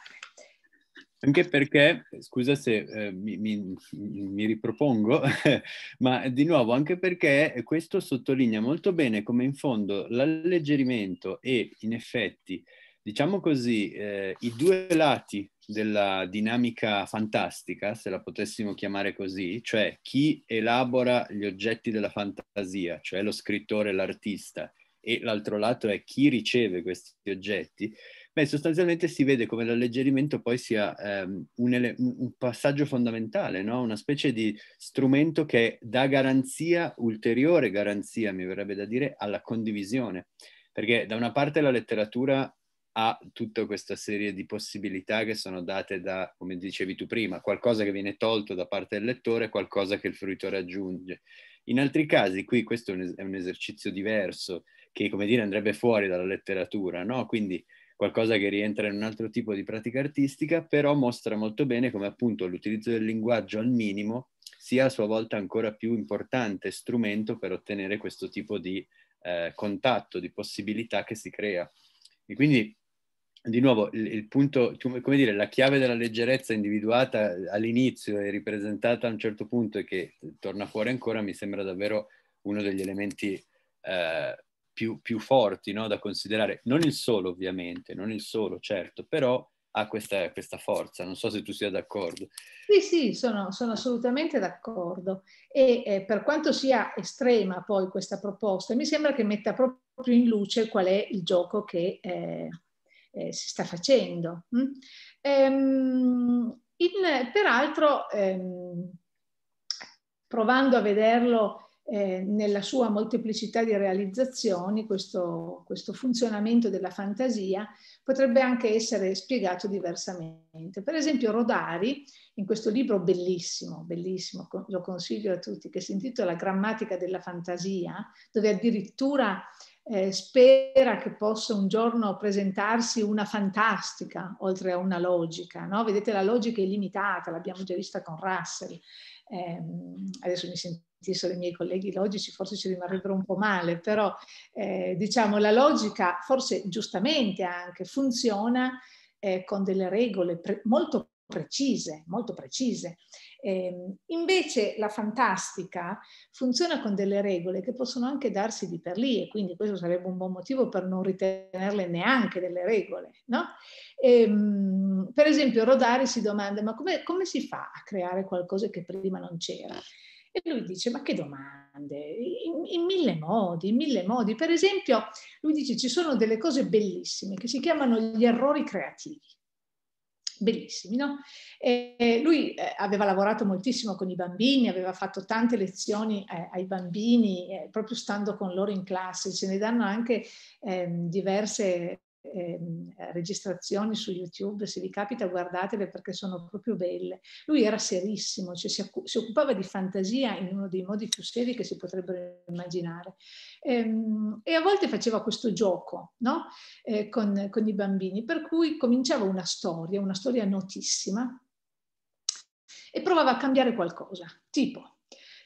Anche perché, scusa se eh, mi, mi, mi, ripropongo, ma di nuovo anche perché questo sottolinea molto bene come in fondo l'alleggerimento e in effetti diciamo così, eh, i due lati della dinamica fantastica, se la potessimo chiamare così, cioè chi elabora gli oggetti della fantasia, cioè lo scrittore, l'artista, e l'altro lato è chi riceve questi oggetti, beh, sostanzialmente si vede come l'alleggerimento poi sia ehm, un, ele- un, passaggio fondamentale, no? una specie di strumento che dà garanzia, ulteriore garanzia, mi verrebbe da dire, alla condivisione. Perché da una parte la letteratura ha tutta questa serie di possibilità che sono date da, come dicevi tu prima, qualcosa che viene tolto da parte del lettore, qualcosa che il fruitore aggiunge. In altri casi, qui questo è un esercizio diverso che, come dire, andrebbe fuori dalla letteratura, no? Quindi qualcosa che rientra in un altro tipo di pratica artistica, però mostra molto bene come appunto l'utilizzo del linguaggio al minimo sia a sua volta ancora più importante strumento per ottenere questo tipo di eh, contatto, di possibilità che si crea. E quindi di nuovo il, il, punto, come dire, la chiave della leggerezza individuata all'inizio e ripresentata a un certo punto e che torna fuori ancora mi sembra davvero uno degli elementi eh, più, più, forti no? da considerare. Non il solo ovviamente, non il solo certo, però ha questa, questa forza. Non so se tu sia d'accordo. Sì, sì, sono, sono assolutamente d'accordo. E eh, per quanto sia estrema poi questa proposta, mi sembra che metta proprio in luce qual è il gioco che... Eh, eh, si sta facendo. Mm? Ehm, in, peraltro, ehm, provando a vederlo eh, nella sua molteplicità di realizzazioni, questo, questo, funzionamento della fantasia potrebbe anche essere spiegato diversamente. Per esempio Rodari, in questo libro bellissimo, bellissimo, lo consiglio a tutti, che si intitola Grammatica della fantasia, dove addirittura eh, spera che possa un giorno presentarsi una fantastica oltre a una logica. No? Vedete, la logica è limitata, l'abbiamo già vista con Russell. Eh, adesso mi sentissero i miei colleghi logici, forse ci rimarrebbero un po' male, però eh, diciamo la logica, forse giustamente anche, funziona eh, con delle regole pre- molto precise, molto precise. Eh, invece la fantastica funziona con delle regole che possono anche darsi di per lì e quindi questo sarebbe un buon motivo per non ritenerle neanche delle regole. No? Eh, per esempio Rodari si domanda ma come, come si fa a creare qualcosa che prima non c'era? E lui dice, ma che domande? In, in, mille modi, in mille modi. Per esempio, lui dice, ci sono delle cose bellissime che si chiamano gli errori creativi bellissimi. No? lui eh, aveva lavorato moltissimo con i bambini, aveva fatto tante lezioni eh, ai bambini, eh, proprio stando con loro in classe, ce ne danno anche ehm, diverse ehm, registrazioni su YouTube, se vi capita guardatele perché sono proprio belle. Lui era serissimo, cioè si, si, occupava di fantasia in uno dei modi più seri che si potrebbero immaginare. Ehm, e a volte faceva questo gioco no? eh, con, con i bambini, per cui cominciava una storia, una storia notissima, e provava a cambiare qualcosa, tipo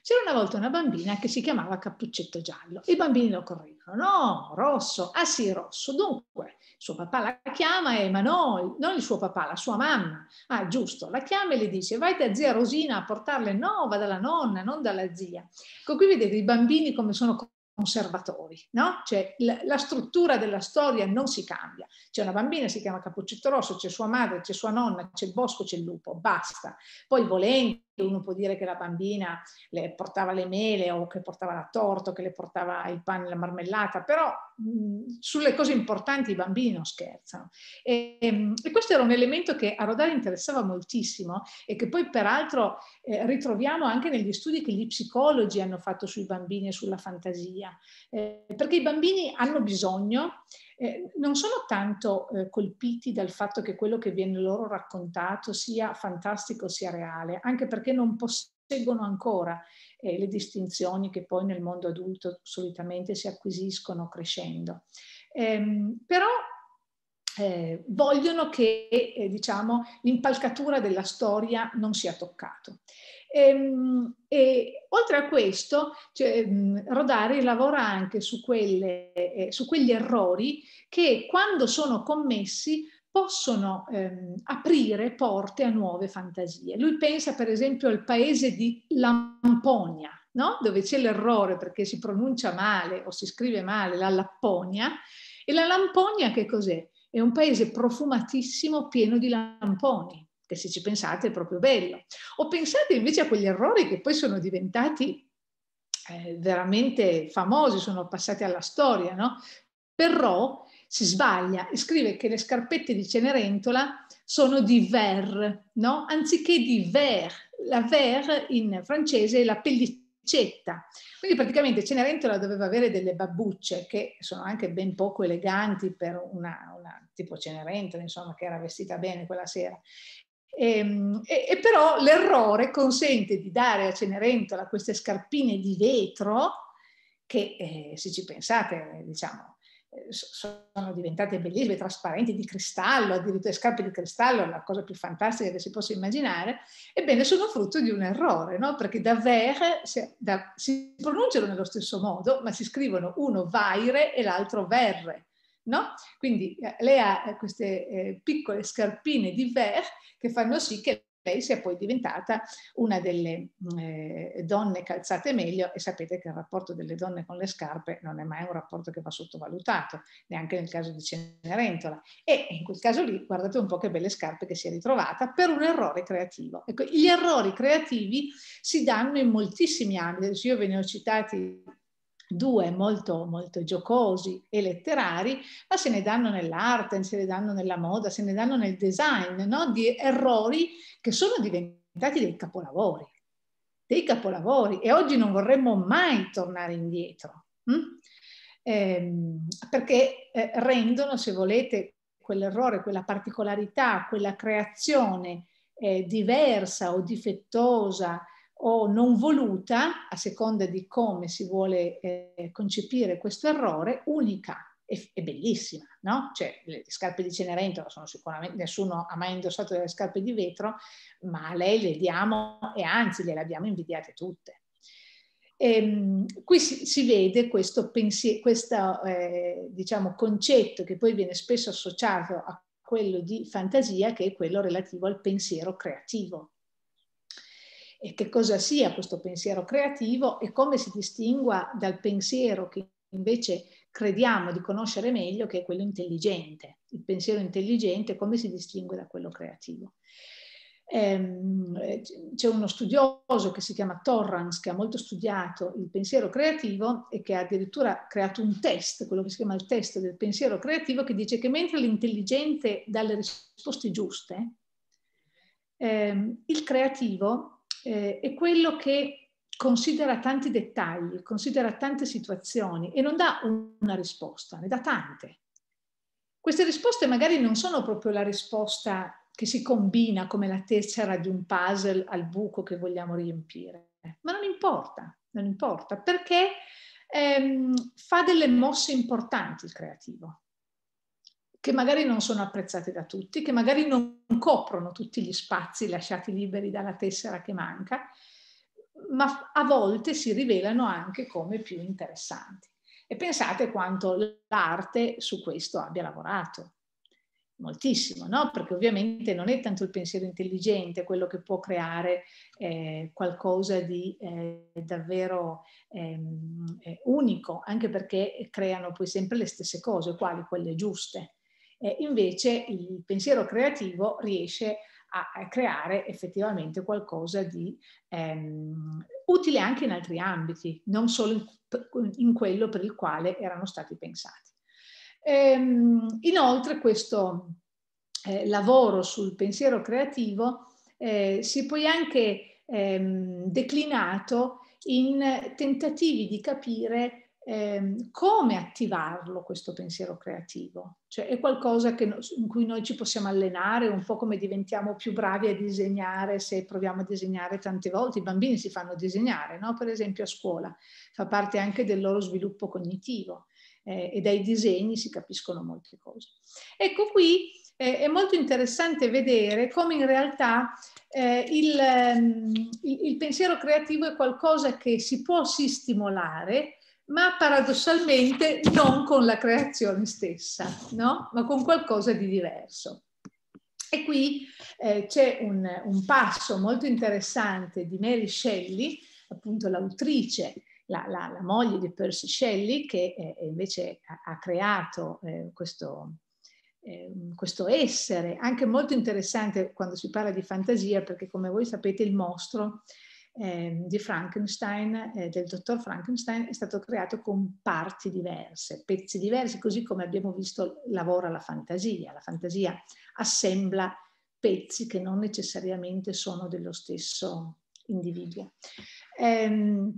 c'era una volta una bambina che si chiamava Cappuccetto Giallo. I bambini lo correvano, no, rosso, ah sì, rosso. Dunque, suo papà la chiama e, ma no, non il suo papà, la sua mamma. Ah, giusto, la chiama e le dice, vai da zia Rosina a portarle, no, va dalla nonna, non dalla zia. Ecco, qui vedete i bambini come sono conservatori, no? Cioè la, la, struttura della storia non si cambia. C'è una bambina, si chiama Cappuccetto Rosso, c'è sua madre, c'è sua nonna, c'è il bosco, c'è il lupo, basta. Poi volendo uno può dire che la bambina le portava le mele o che portava la torta, o che le portava il pane, e la marmellata, però mh, mhmm, sulle cose importanti i bambini non scherzano. E, ehm, e, questo era un elemento che a Rodari interessava moltissimo e che poi peraltro eh, ritroviamo anche negli studi che gli psicologi hanno fatto sui bambini e sulla fantasia, eh, perché i bambini hanno bisogno eh, non sono tanto eh, colpiti dal fatto che quello che viene loro raccontato sia fantastico, sia reale, anche perché non posseggono ancora eh, le distinzioni che poi nel mondo adulto solitamente si acquisiscono crescendo. Ehm, però eh, vogliono che eh, diciamo, l'impalcatura della storia non sia toccata. E, ehm, e oltre a questo, cioè, Rodari lavora anche su, quelle, eh, su quegli errori che quando sono commessi possono ehm, aprire porte a nuove fantasie. Lui pensa per esempio al paese di Lamponia, no? dove c'è l'errore perché si pronuncia male o si scrive male la Lapponia. E la Lamponia che cos'è? È un paese profumatissimo pieno di lamponi che se ci pensate è proprio bello. O pensate invece a quegli errori che poi sono diventati eh, veramente famosi, sono passati alla storia, no? Però si sbaglia e scrive che le scarpette di Cenerentola sono di ver, no? Anziché di ver. La ver in francese è la pellicetta. quindi praticamente Cenerentola doveva avere delle babbucce che sono anche ben poco eleganti per una, una, tipo Cenerentola, insomma, che era vestita bene quella sera. Ehm, e, e, però l'errore consente di dare a Cenerentola queste scarpine di vetro che, eh, se ci pensate, diciamo, eh, sono diventate bellissime, trasparenti, di cristallo, addirittura scarpe di cristallo, la cosa più fantastica che si possa immaginare, ebbene sono frutto di un errore, no? perché da ver si, da, si pronunciano nello stesso modo, ma si scrivono uno vaire e l'altro verre. No? Quindi eh, lei ha eh, queste eh, piccole scarpine di verre che fanno sì che lei sia poi diventata una delle mm, eh, donne calzate meglio e sapete che il rapporto delle donne con le scarpe non è mai un rapporto che va sottovalutato, neanche nel caso di Cenerentola. E in quel caso lì guardate un po' che belle scarpe che si è ritrovata per un errore creativo. Ecco, gli errori creativi si danno in moltissimi ambiti, io ve ne ho citati due molto, molto giocosi e letterari, ma se ne danno nell'arte, se ne danno nella moda, se ne danno nel design, no? di errori che sono diventati dei capolavori, dei capolavori e oggi non vorremmo mai tornare indietro, hm? Ehm, eh, perché rendono, se volete, quell'errore, quella particolarità, quella creazione eh, diversa o difettosa, o non voluta, a seconda di come si vuole eh, concepire questo errore, unica e, e bellissima, no? Cioè, le scarpe di Cenerentola sono sicuramente, nessuno ha mai indossato delle scarpe di vetro, ma a lei le diamo e anzi le abbiamo invidiate tutte. E, ehm, qui si, si, vede questo, pensier, questo eh, diciamo, concetto che poi viene spesso associato a quello di fantasia, che è quello relativo al pensiero creativo, e che cosa sia questo pensiero creativo e come si distingua dal pensiero che invece crediamo di conoscere meglio, che è quello intelligente. Il pensiero intelligente come si distingue da quello creativo. Ehm, c'è uno studioso che si chiama Torrance che ha molto studiato il pensiero creativo e che ha addirittura creato un test, quello che si chiama il test del pensiero creativo, che dice che mentre l'intelligente dà le risposte giuste, ehm, il creativo eh, è quello che considera tanti dettagli, considera tante situazioni e non dà una risposta, ne dà tante. Queste risposte magari non sono proprio la risposta che si combina come la tessera di un puzzle al buco che vogliamo riempire, ma non importa, non importa, perché ehm, fa delle mosse importanti il creativo che magari non sono apprezzate da tutti, che magari non coprono tutti gli spazi lasciati liberi dalla tessera che manca, ma a volte si rivelano anche come più interessanti. E pensate quanto l'arte su questo abbia lavorato. Moltissimo, no? Perché ovviamente non è tanto il pensiero intelligente quello che può creare eh, qualcosa di eh, davvero ehm, eh, unico, anche perché creano poi sempre le stesse cose, quali quelle giuste eh, invece il pensiero creativo riesce a, creare effettivamente qualcosa di ehm, utile anche in altri ambiti, non solo in, quello per il quale erano stati pensati. Ehm, inoltre questo eh, lavoro sul pensiero creativo eh, si è poi anche ehm, declinato in tentativi di capire eh, come attivarlo questo pensiero creativo? Cioè è qualcosa no, in cui noi ci possiamo allenare, un po' come diventiamo più bravi a disegnare se proviamo a disegnare tante volte. I bambini si fanno disegnare, no? per esempio a scuola, fa parte anche del loro sviluppo cognitivo eh, e dai disegni si capiscono molte cose. Ecco qui eh, è molto interessante vedere come in realtà eh, il, ehm, il, il pensiero creativo è qualcosa che si può si stimolare ma paradossalmente non con la creazione stessa, no? ma con qualcosa di diverso. E qui eh, c'è un, un, passo molto interessante di Mary Shelley, appunto l'autrice, la, la, la moglie di Percy Shelley, che eh, invece ha, ha creato eh, questo, eh, questo essere, anche molto interessante quando si parla di fantasia, perché come voi sapete il mostro eh, di Frankenstein, eh, del dottor Frankenstein, è stato creato con parti diverse, pezzi diversi, così come abbiamo visto lavora la fantasia. La fantasia assembla pezzi che non necessariamente sono dello stesso individuo. Ehm,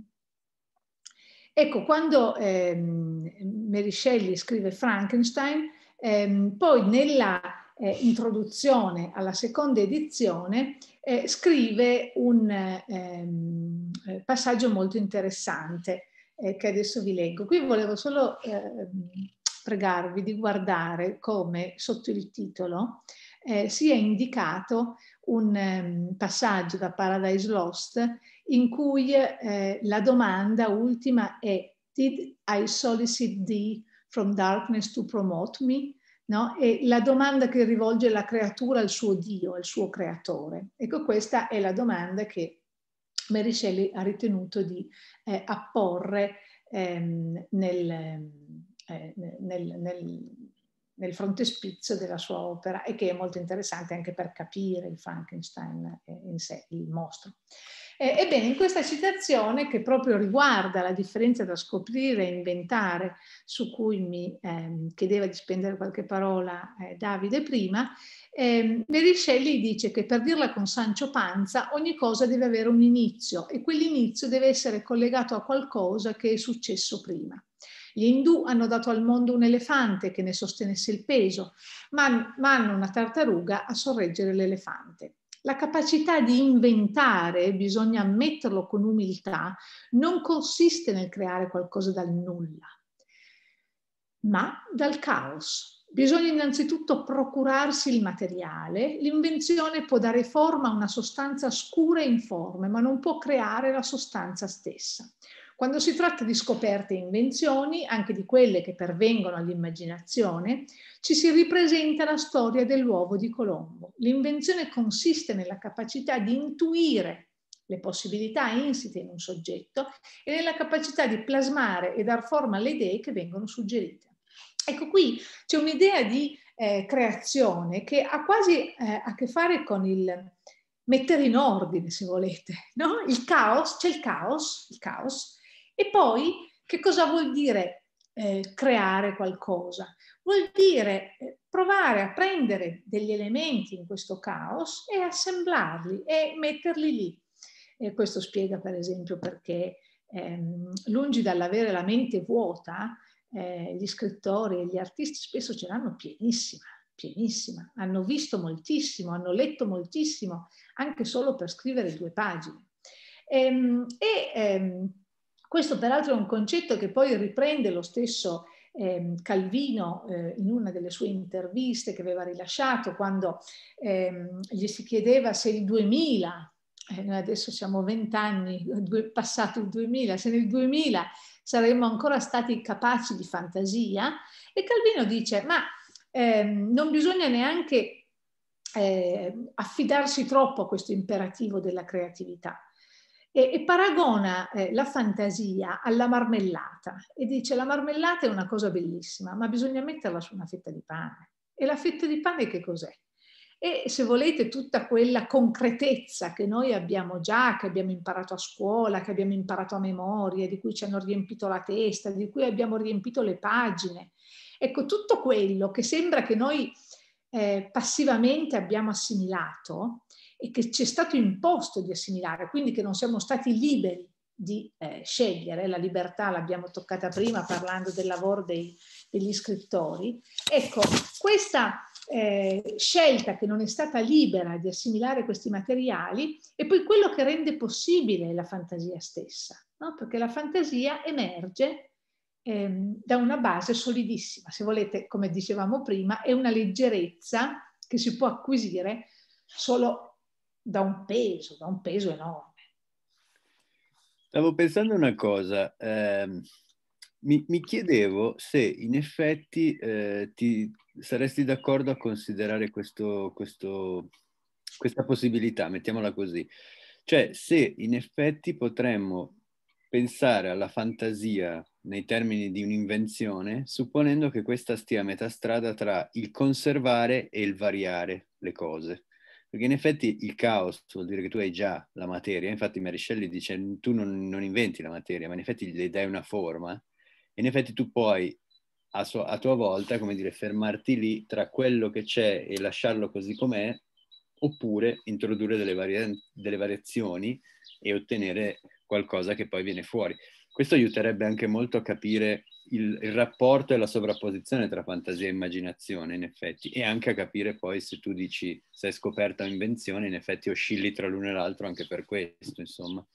ecco, quando ehm, Mary Shelley scrive Frankenstein, ehm, poi nella eh, introduzione alla seconda edizione, eh, scrive un ehm, eh, passaggio molto interessante eh, che adesso vi leggo. Qui volevo solo ehm, pregarvi di guardare come sotto il titolo eh, sia indicato un um, passaggio da Paradise Lost in cui eh, la domanda ultima è Did I solicit thee from darkness to promote me? No? E la domanda che rivolge la creatura al suo Dio, al suo creatore. Ecco, questa è la domanda che Mary Shelley ha ritenuto di eh, apporre ehm, nel, ehm, eh, nel, nel, nel, frontespizio della sua opera e che è molto interessante anche per capire il Frankenstein eh, in sé, il mostro. Eh, ebbene, in questa citazione, che proprio riguarda la differenza tra scoprire e inventare, su cui mi ehm, chiedeva di spendere qualche parola eh, Davide prima, eh, Mary dice che per dirla con Sancio Panza ogni cosa deve avere un inizio e quell'inizio deve essere collegato a qualcosa che è successo prima. Gli Indù hanno dato al mondo un elefante che ne sostenesse il peso, ma, ma hanno una tartaruga a sorreggere l'elefante. La capacità di inventare, bisogna ammetterlo con umiltà, non consiste nel creare qualcosa dal nulla, ma dal caos. Bisogna innanzitutto procurarsi il materiale. L'invenzione può dare forma a una sostanza scura e informe, ma non può creare la sostanza stessa. Quando si tratta di scoperte e invenzioni, anche di quelle che pervengono all'immaginazione, ci si ripresenta la storia dell'uovo di Colombo. L'invenzione consiste nella capacità di intuire le possibilità insite in un soggetto e nella capacità di plasmare e dar forma alle idee che vengono suggerite. Ecco qui c'è un'idea di eh, creazione che ha quasi eh, a che fare con il mettere in ordine, se volete, no? Il caos, c'è il caos, il caos, e poi che cosa vuol dire eh, creare qualcosa? Vuol dire eh, provare a prendere degli elementi in questo caos e assemblarli e metterli lì. E questo spiega per esempio perché ehm, lungi dall'avere la mente vuota, eh, gli scrittori e gli artisti spesso ce l'hanno pienissima, pienissima, hanno visto moltissimo, hanno letto moltissimo, anche solo per scrivere due pagine. Ehm, e ehm, questo peraltro è un concetto che poi riprende lo stesso eh, Calvino eh, in una delle sue interviste che aveva rilasciato quando ehm, gli si chiedeva se il 2000, eh, noi adesso siamo vent'anni, passato il 2000, se nel 2000 saremmo ancora stati capaci di fantasia e Calvino dice ma ehm, non bisogna neanche ehm, affidarsi troppo a questo imperativo della creatività e, e paragona eh, la fantasia alla marmellata e dice la marmellata è una cosa bellissima, ma bisogna metterla su una fetta di pane. E la fetta di pane che cos'è? E se volete tutta quella concretezza che noi abbiamo già, che abbiamo imparato a scuola, che abbiamo imparato a memoria, di cui ci hanno riempito la testa, di cui abbiamo riempito le pagine. Ecco, tutto quello che sembra che noi eh, passivamente abbiamo assimilato, e che ci è stato imposto di assimilare, quindi che non siamo stati liberi di eh, scegliere, la libertà l'abbiamo toccata prima parlando del lavoro dei, degli scrittori. Ecco, questa eh, scelta che non è stata libera di assimilare questi materiali è poi quello che rende possibile la fantasia stessa, no? perché la fantasia emerge ehm, da una base solidissima, se volete, come dicevamo prima, è una leggerezza che si può acquisire solo da un peso, da un peso enorme. Stavo pensando una cosa, eh, mi, mi, chiedevo se in effetti eh, ti saresti d'accordo a considerare questo, questo, questa possibilità, mettiamola così, cioè se in effetti potremmo pensare alla fantasia nei termini di un'invenzione, supponendo che questa stia a metà strada tra il conservare e il variare le cose. Perché in effetti il caos vuol dire che tu hai già la materia, infatti Mariscelli dice tu non, non inventi la materia, ma in effetti le dai una forma e in effetti tu puoi a, sua, a tua volta, come dire, fermarti lì tra quello che c'è e lasciarlo così com'è oppure introdurre delle, varia- delle variazioni e ottenere qualcosa che poi viene fuori. Questo aiuterebbe anche molto a capire il, il, rapporto e la sovrapposizione tra fantasia e immaginazione, in effetti, e anche a capire poi se tu dici se è scoperta o invenzione, in effetti oscilli tra l'uno e l'altro anche per questo, insomma.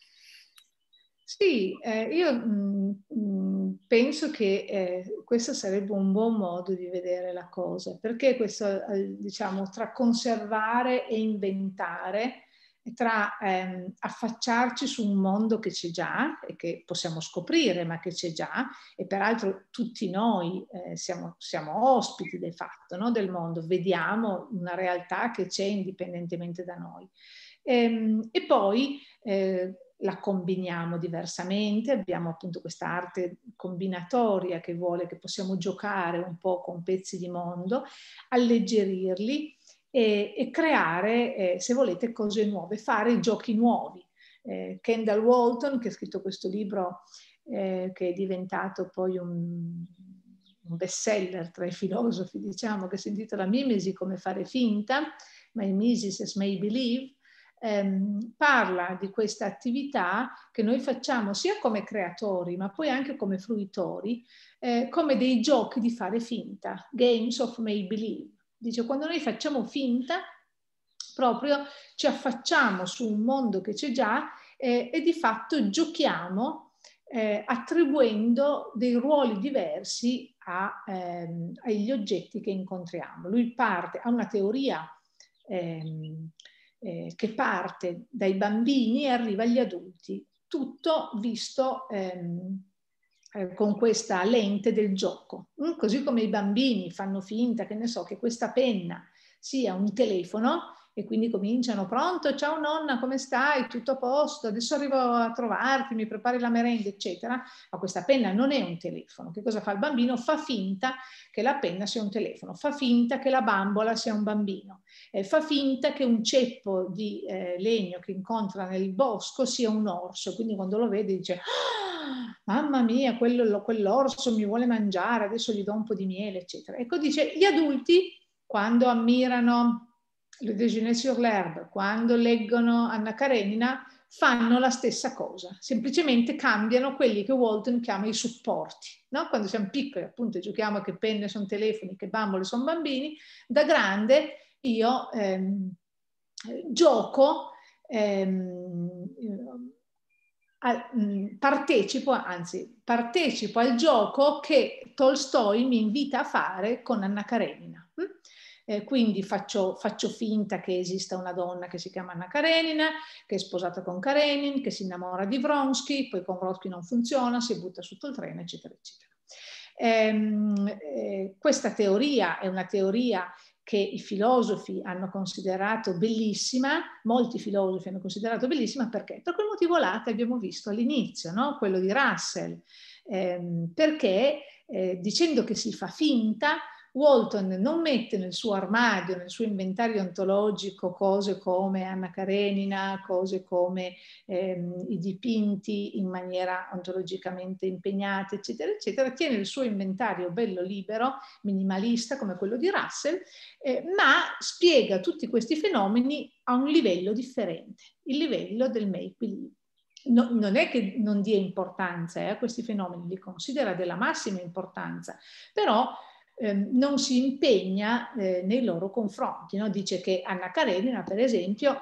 Sì, eh, io mh, mm, mm, penso che eh, questo sarebbe un buon modo di vedere la cosa, perché questo, eh, diciamo, tra conservare e inventare, tra ehm, affacciarci su un mondo che c'è già e che possiamo scoprire, ma che c'è già, e peraltro tutti noi eh, siamo, siamo, ospiti del fatto, no? del mondo, vediamo una realtà che c'è indipendentemente da noi. Ehm, e poi eh, la combiniamo diversamente, abbiamo appunto questa arte combinatoria che vuole che possiamo giocare un po' con pezzi di mondo, alleggerirli e, e creare, eh, se volete, cose nuove, fare giochi nuovi. Eh, Kendall Walton, che ha scritto questo libro eh, che è diventato poi un, un bestseller tra i filosofi, diciamo, che si intitola Mimesi, come fare finta, My Mises as May Believe, ehm, parla di questa attività che noi facciamo sia come creatori, ma poi anche come fruitori, eh, come dei giochi di fare finta, Games of May Believe. Dice, quando noi facciamo finta, proprio ci affacciamo su un mondo che c'è già eh, e di fatto giochiamo eh, attribuendo dei ruoli diversi a, ehm, agli oggetti che incontriamo. Lui parte, ha una teoria ehm, eh, che parte dai bambini e arriva agli adulti, tutto visto ehm, eh, con questa lente del gioco. Mm, così come i bambini fanno finta, che ne so, che questa penna sia un telefono e quindi cominciano, pronto, ciao nonna, come stai? Tutto a posto? Adesso arrivo a trovarti, mi prepari la merenda, eccetera. Ma questa penna non è un telefono. Che cosa fa il bambino? Fa finta che la penna sia un telefono, fa finta che la bambola sia un bambino, eh, fa finta che un ceppo di eh, legno che incontra nel bosco sia un orso. Quindi quando lo vede dice... Ah! mamma mia, quello, quell'orso mi vuole mangiare, adesso gli do un po' di miele, eccetera. Ecco, dice, gli adulti quando ammirano le Déjeuner sur l'herbe, quando leggono Anna Karenina, fanno la stessa cosa, semplicemente cambiano quelli che Walton chiama i supporti. No? Quando siamo piccoli, appunto, giochiamo che penne sono telefoni, che bambole sono bambini, da grande io ehm, gioco ehm, a, mh, mm, partecipo, anzi partecipo al gioco che Tolstoi mi invita a fare con Anna Karenina. Mm? Eh, quindi faccio, faccio, finta che esista una donna che si chiama Anna Karenina, che è sposata con Karenin, che si innamora di Vronsky, poi con Vronsky non funziona, si butta sotto il treno, eccetera, eccetera. Eh, eh, questa teoria è una teoria che i filosofi hanno considerato bellissima, molti filosofi hanno considerato bellissima perché? Per quel motivo là che abbiamo visto all'inizio, no? quello di Russell, eh, perché eh, dicendo che si fa finta Walton non mette nel suo armadio, nel suo inventario antologico, cose come Anna Karenina, cose come ehm, i dipinti in maniera antologicamente impegnata, eccetera, eccetera, tiene il suo inventario bello libero, minimalista come quello di Russell, eh, ma spiega tutti questi fenomeni a un livello differente, il livello del make believe. No, non è che non dia importanza eh, a questi fenomeni, li considera della massima importanza, però Ehm, non si impegna eh, nei loro confronti. No? Dice che Anna Karenina, per esempio,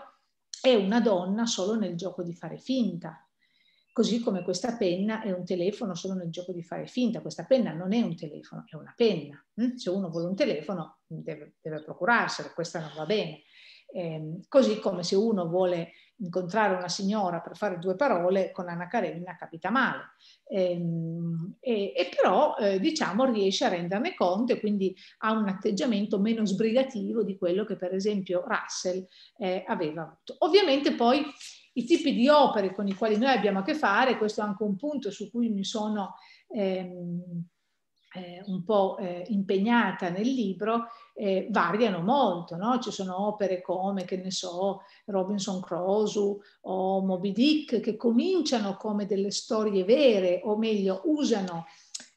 è una donna solo nel gioco di fare finta, così come questa penna è un telefono solo nel gioco di fare finta. Questa penna non è un telefono, è una penna. Hm? Se uno vuole un telefono deve, deve procurarselo, questa non va bene. Eh, così come se uno vuole incontrare una signora per fare due parole con Anna Karenina capita male. E, ehm, e, e però eh, diciamo riesce a renderne conto e quindi ha un atteggiamento meno sbrigativo di quello che per esempio Russell eh, aveva avuto. Ovviamente poi i tipi di opere con i quali noi abbiamo a che fare, questo è anche un punto su cui mi sono ehm, eh, un po' eh, impegnata nel libro eh, variano molto, no? ci sono opere come, che ne so, Robinson Crusoe o Moby Dick che cominciano come delle storie vere o meglio usano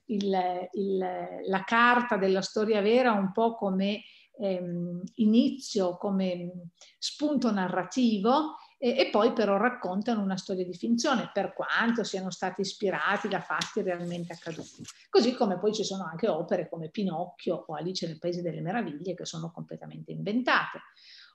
il, il, la carta della storia vera un po' come ehm, inizio, come spunto narrativo e, e, poi però raccontano una storia di finzione, per quanto siano stati ispirati da fatti realmente accaduti. Così come poi ci sono anche opere come Pinocchio o Alice nel Paese delle Meraviglie che sono completamente inventate.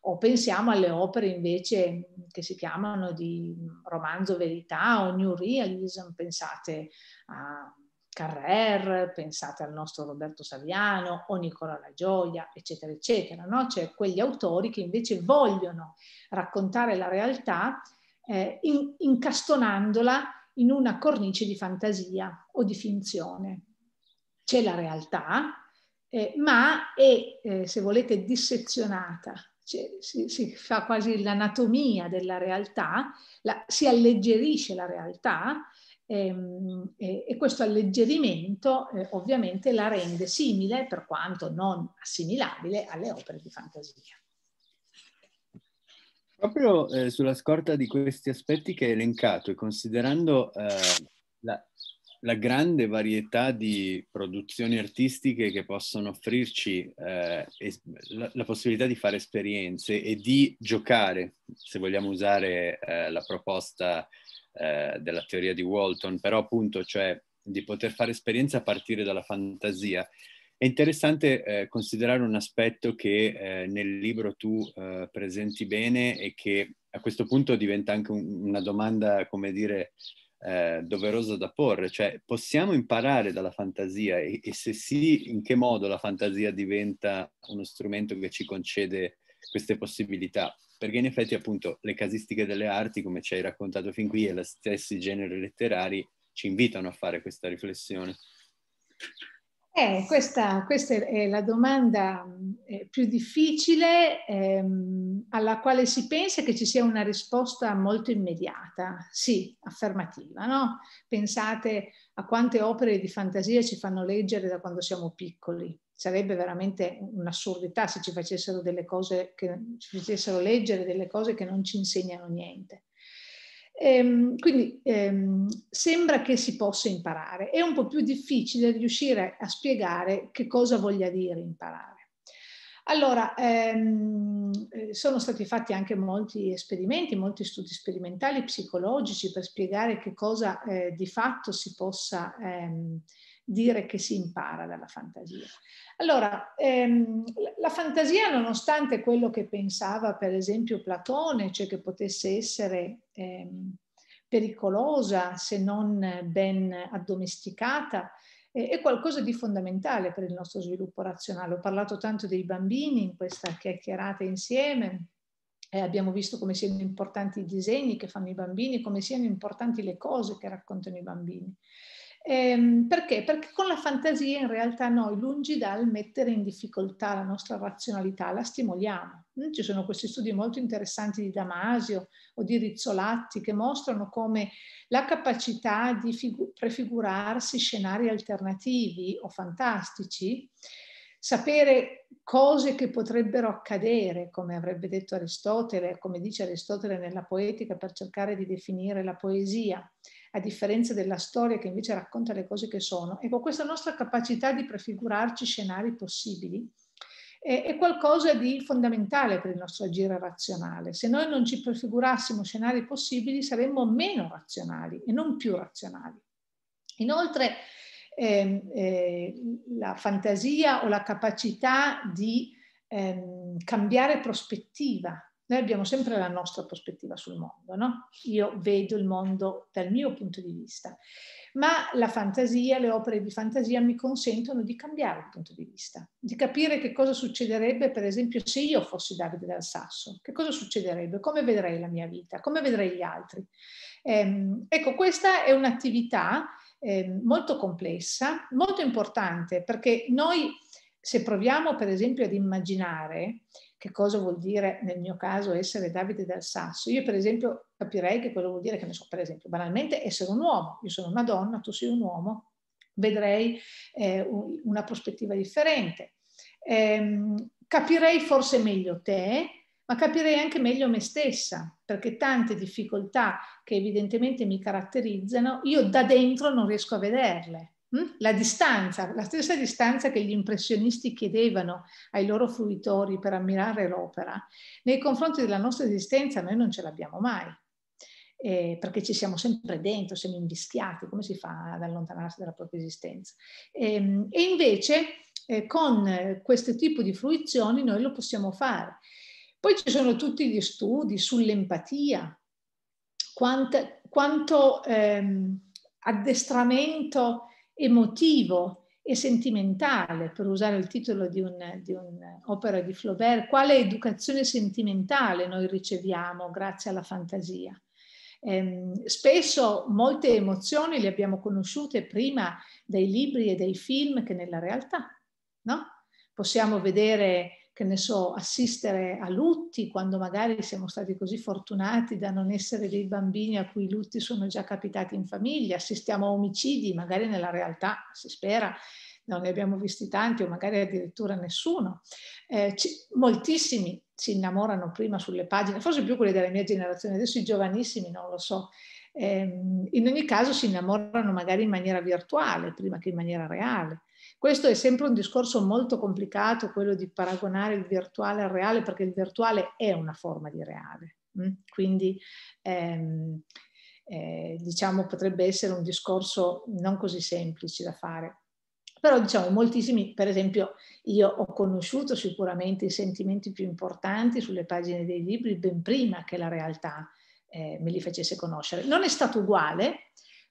O pensiamo alle opere invece che si chiamano di romanzo verità o New Realism, pensate a Carrer, pensate al nostro Roberto Saviano o Nicola La Gioia, eccetera, eccetera. No? C'è cioè, quegli autori che invece vogliono raccontare la realtà eh, in, incastonandola in una cornice di fantasia o di finzione. C'è la realtà, eh, ma è, eh, se volete, dissezionata, cioè, si, si, fa quasi l'anatomia della realtà, la, si alleggerisce la realtà Ehm, e, e questo alleggerimento eh, ovviamente la rende simile, per quanto non assimilabile, alle opere di fantasia. Proprio eh, sulla scorta di questi aspetti che hai elencato e considerando eh, la, la, grande varietà di produzioni artistiche che possono offrirci eh, es- la, la, possibilità di fare esperienze e di giocare, se vogliamo usare eh, la proposta eh, della teoria di Walton, però appunto cioè di poter fare esperienza a partire dalla fantasia. È interessante eh, considerare un aspetto che eh, nel libro tu eh, presenti bene e che a questo punto diventa anche un, una domanda, come dire, eh, doverosa da porre, cioè possiamo imparare dalla fantasia e, e, se sì, in che modo la fantasia diventa uno strumento che ci concede queste possibilità? perché in effetti appunto le casistiche delle arti, come ci hai raccontato fin qui, e gli stessi generi letterari ci invitano a fare questa riflessione. Eh, questa, questa, è la domanda eh, più difficile ehm, alla quale si pensa che ci sia una risposta molto immediata, sì, affermativa. No? Pensate a quante opere di fantasia ci fanno leggere da quando siamo piccoli, sarebbe veramente un'assurdità se ci facessero delle cose che ci facessero leggere delle cose che non ci insegnano niente. Ehm, quindi ehm, sembra che si possa imparare, è un po' più difficile riuscire a spiegare che cosa voglia dire imparare. Allora, ehm, eh, sono stati fatti anche molti esperimenti, molti studi sperimentali psicologici per spiegare che cosa eh, di fatto si possa ehm, dire che si impara dalla fantasia. Allora, ehm, la fantasia, nonostante quello che pensava per esempio Platone, cioè che potesse essere ehm, pericolosa se non ben addomesticata, è qualcosa di fondamentale per il nostro sviluppo razionale. Ho parlato tanto dei bambini in questa chiacchierata insieme, eh, abbiamo visto come siano importanti i disegni che fanno i bambini, come siano importanti le cose che raccontano i bambini. Ehm, perché? Perché con la fantasia in realtà noi, lungi dal mettere in difficoltà la nostra razionalità, la stimoliamo. Mm, ci sono questi studi molto interessanti di Damasio o di Rizzolatti che mostrano come la capacità di figu- prefigurarsi scenari alternativi o fantastici sapere cose che potrebbero accadere, come avrebbe detto Aristotele, come dice Aristotele nella poetica, per cercare di definire la poesia, a differenza della storia che invece racconta le cose che sono, e ecco, questa nostra capacità di prefigurarci scenari possibili, è, qualcosa di fondamentale per il nostro agire razionale. Se noi non ci prefigurassimo scenari possibili saremmo meno razionali e non più razionali. Inoltre ehm, eh, la fantasia o la capacità di ehm, cambiare prospettiva noi abbiamo sempre la nostra prospettiva sul mondo, no? Io vedo il mondo dal mio punto di vista, ma la fantasia, le opere di fantasia mi consentono di cambiare il punto di vista, di capire che cosa succederebbe, per esempio, se io fossi Davide dal Sasso, che cosa succederebbe, come vedrei la mia vita, come vedrei gli altri. Ehm, ecco, questa è un'attività eh, molto complessa, molto importante, perché noi se proviamo per esempio ad immaginare che cosa vuol dire nel mio caso essere Davide dal Sasso. Io per esempio capirei che quello vuol dire, che ne so, per esempio, banalmente essere un uomo. Io sono una donna, tu sei un uomo, vedrei eh, una prospettiva differente. Eh, capirei forse meglio te, ma capirei anche meglio me stessa, perché tante difficoltà che evidentemente mi caratterizzano, io da dentro non riesco a vederle Hm? La distanza, la stessa distanza che gli impressionisti chiedevano ai loro fruitori per ammirare l'opera, nei confronti della nostra esistenza noi non ce l'abbiamo mai, eh, perché ci siamo sempre dentro, siamo invischiati, come si fa ad allontanarsi dalla propria esistenza? Eh, e invece eh, con questo tipo di fruizioni noi lo possiamo fare. Poi ci sono tutti gli studi sull'empatia, quanto, quanto ehm, addestramento emotivo e sentimentale, per usare il titolo di, un'opera di, un di Flaubert, quale educazione sentimentale noi riceviamo grazie alla fantasia. Ehm, spesso molte emozioni le abbiamo conosciute prima dai libri e dai film che nella realtà, no? Possiamo vedere che ne so, assistere a lutti quando magari siamo stati così fortunati da non essere dei bambini a cui i lutti sono già capitati in famiglia, assistiamo a omicidi, magari nella realtà si spera non ne abbiamo visti tanti o magari addirittura nessuno. Eh, ci, moltissimi si innamorano prima sulle pagine, forse più quelli della mia generazione, adesso i giovanissimi non lo so. Eh, in ogni caso si innamorano magari in maniera virtuale prima che in maniera reale. Questo è sempre un discorso molto complicato, quello di paragonare il virtuale al reale, perché il virtuale è una forma di reale. Mm? Quindi ehm, eh, diciamo potrebbe essere un discorso non così semplice da fare. Però diciamo moltissimi, per esempio io ho conosciuto sicuramente i sentimenti più importanti sulle pagine dei libri ben prima che la realtà eh, me li facesse conoscere. Non è stato uguale,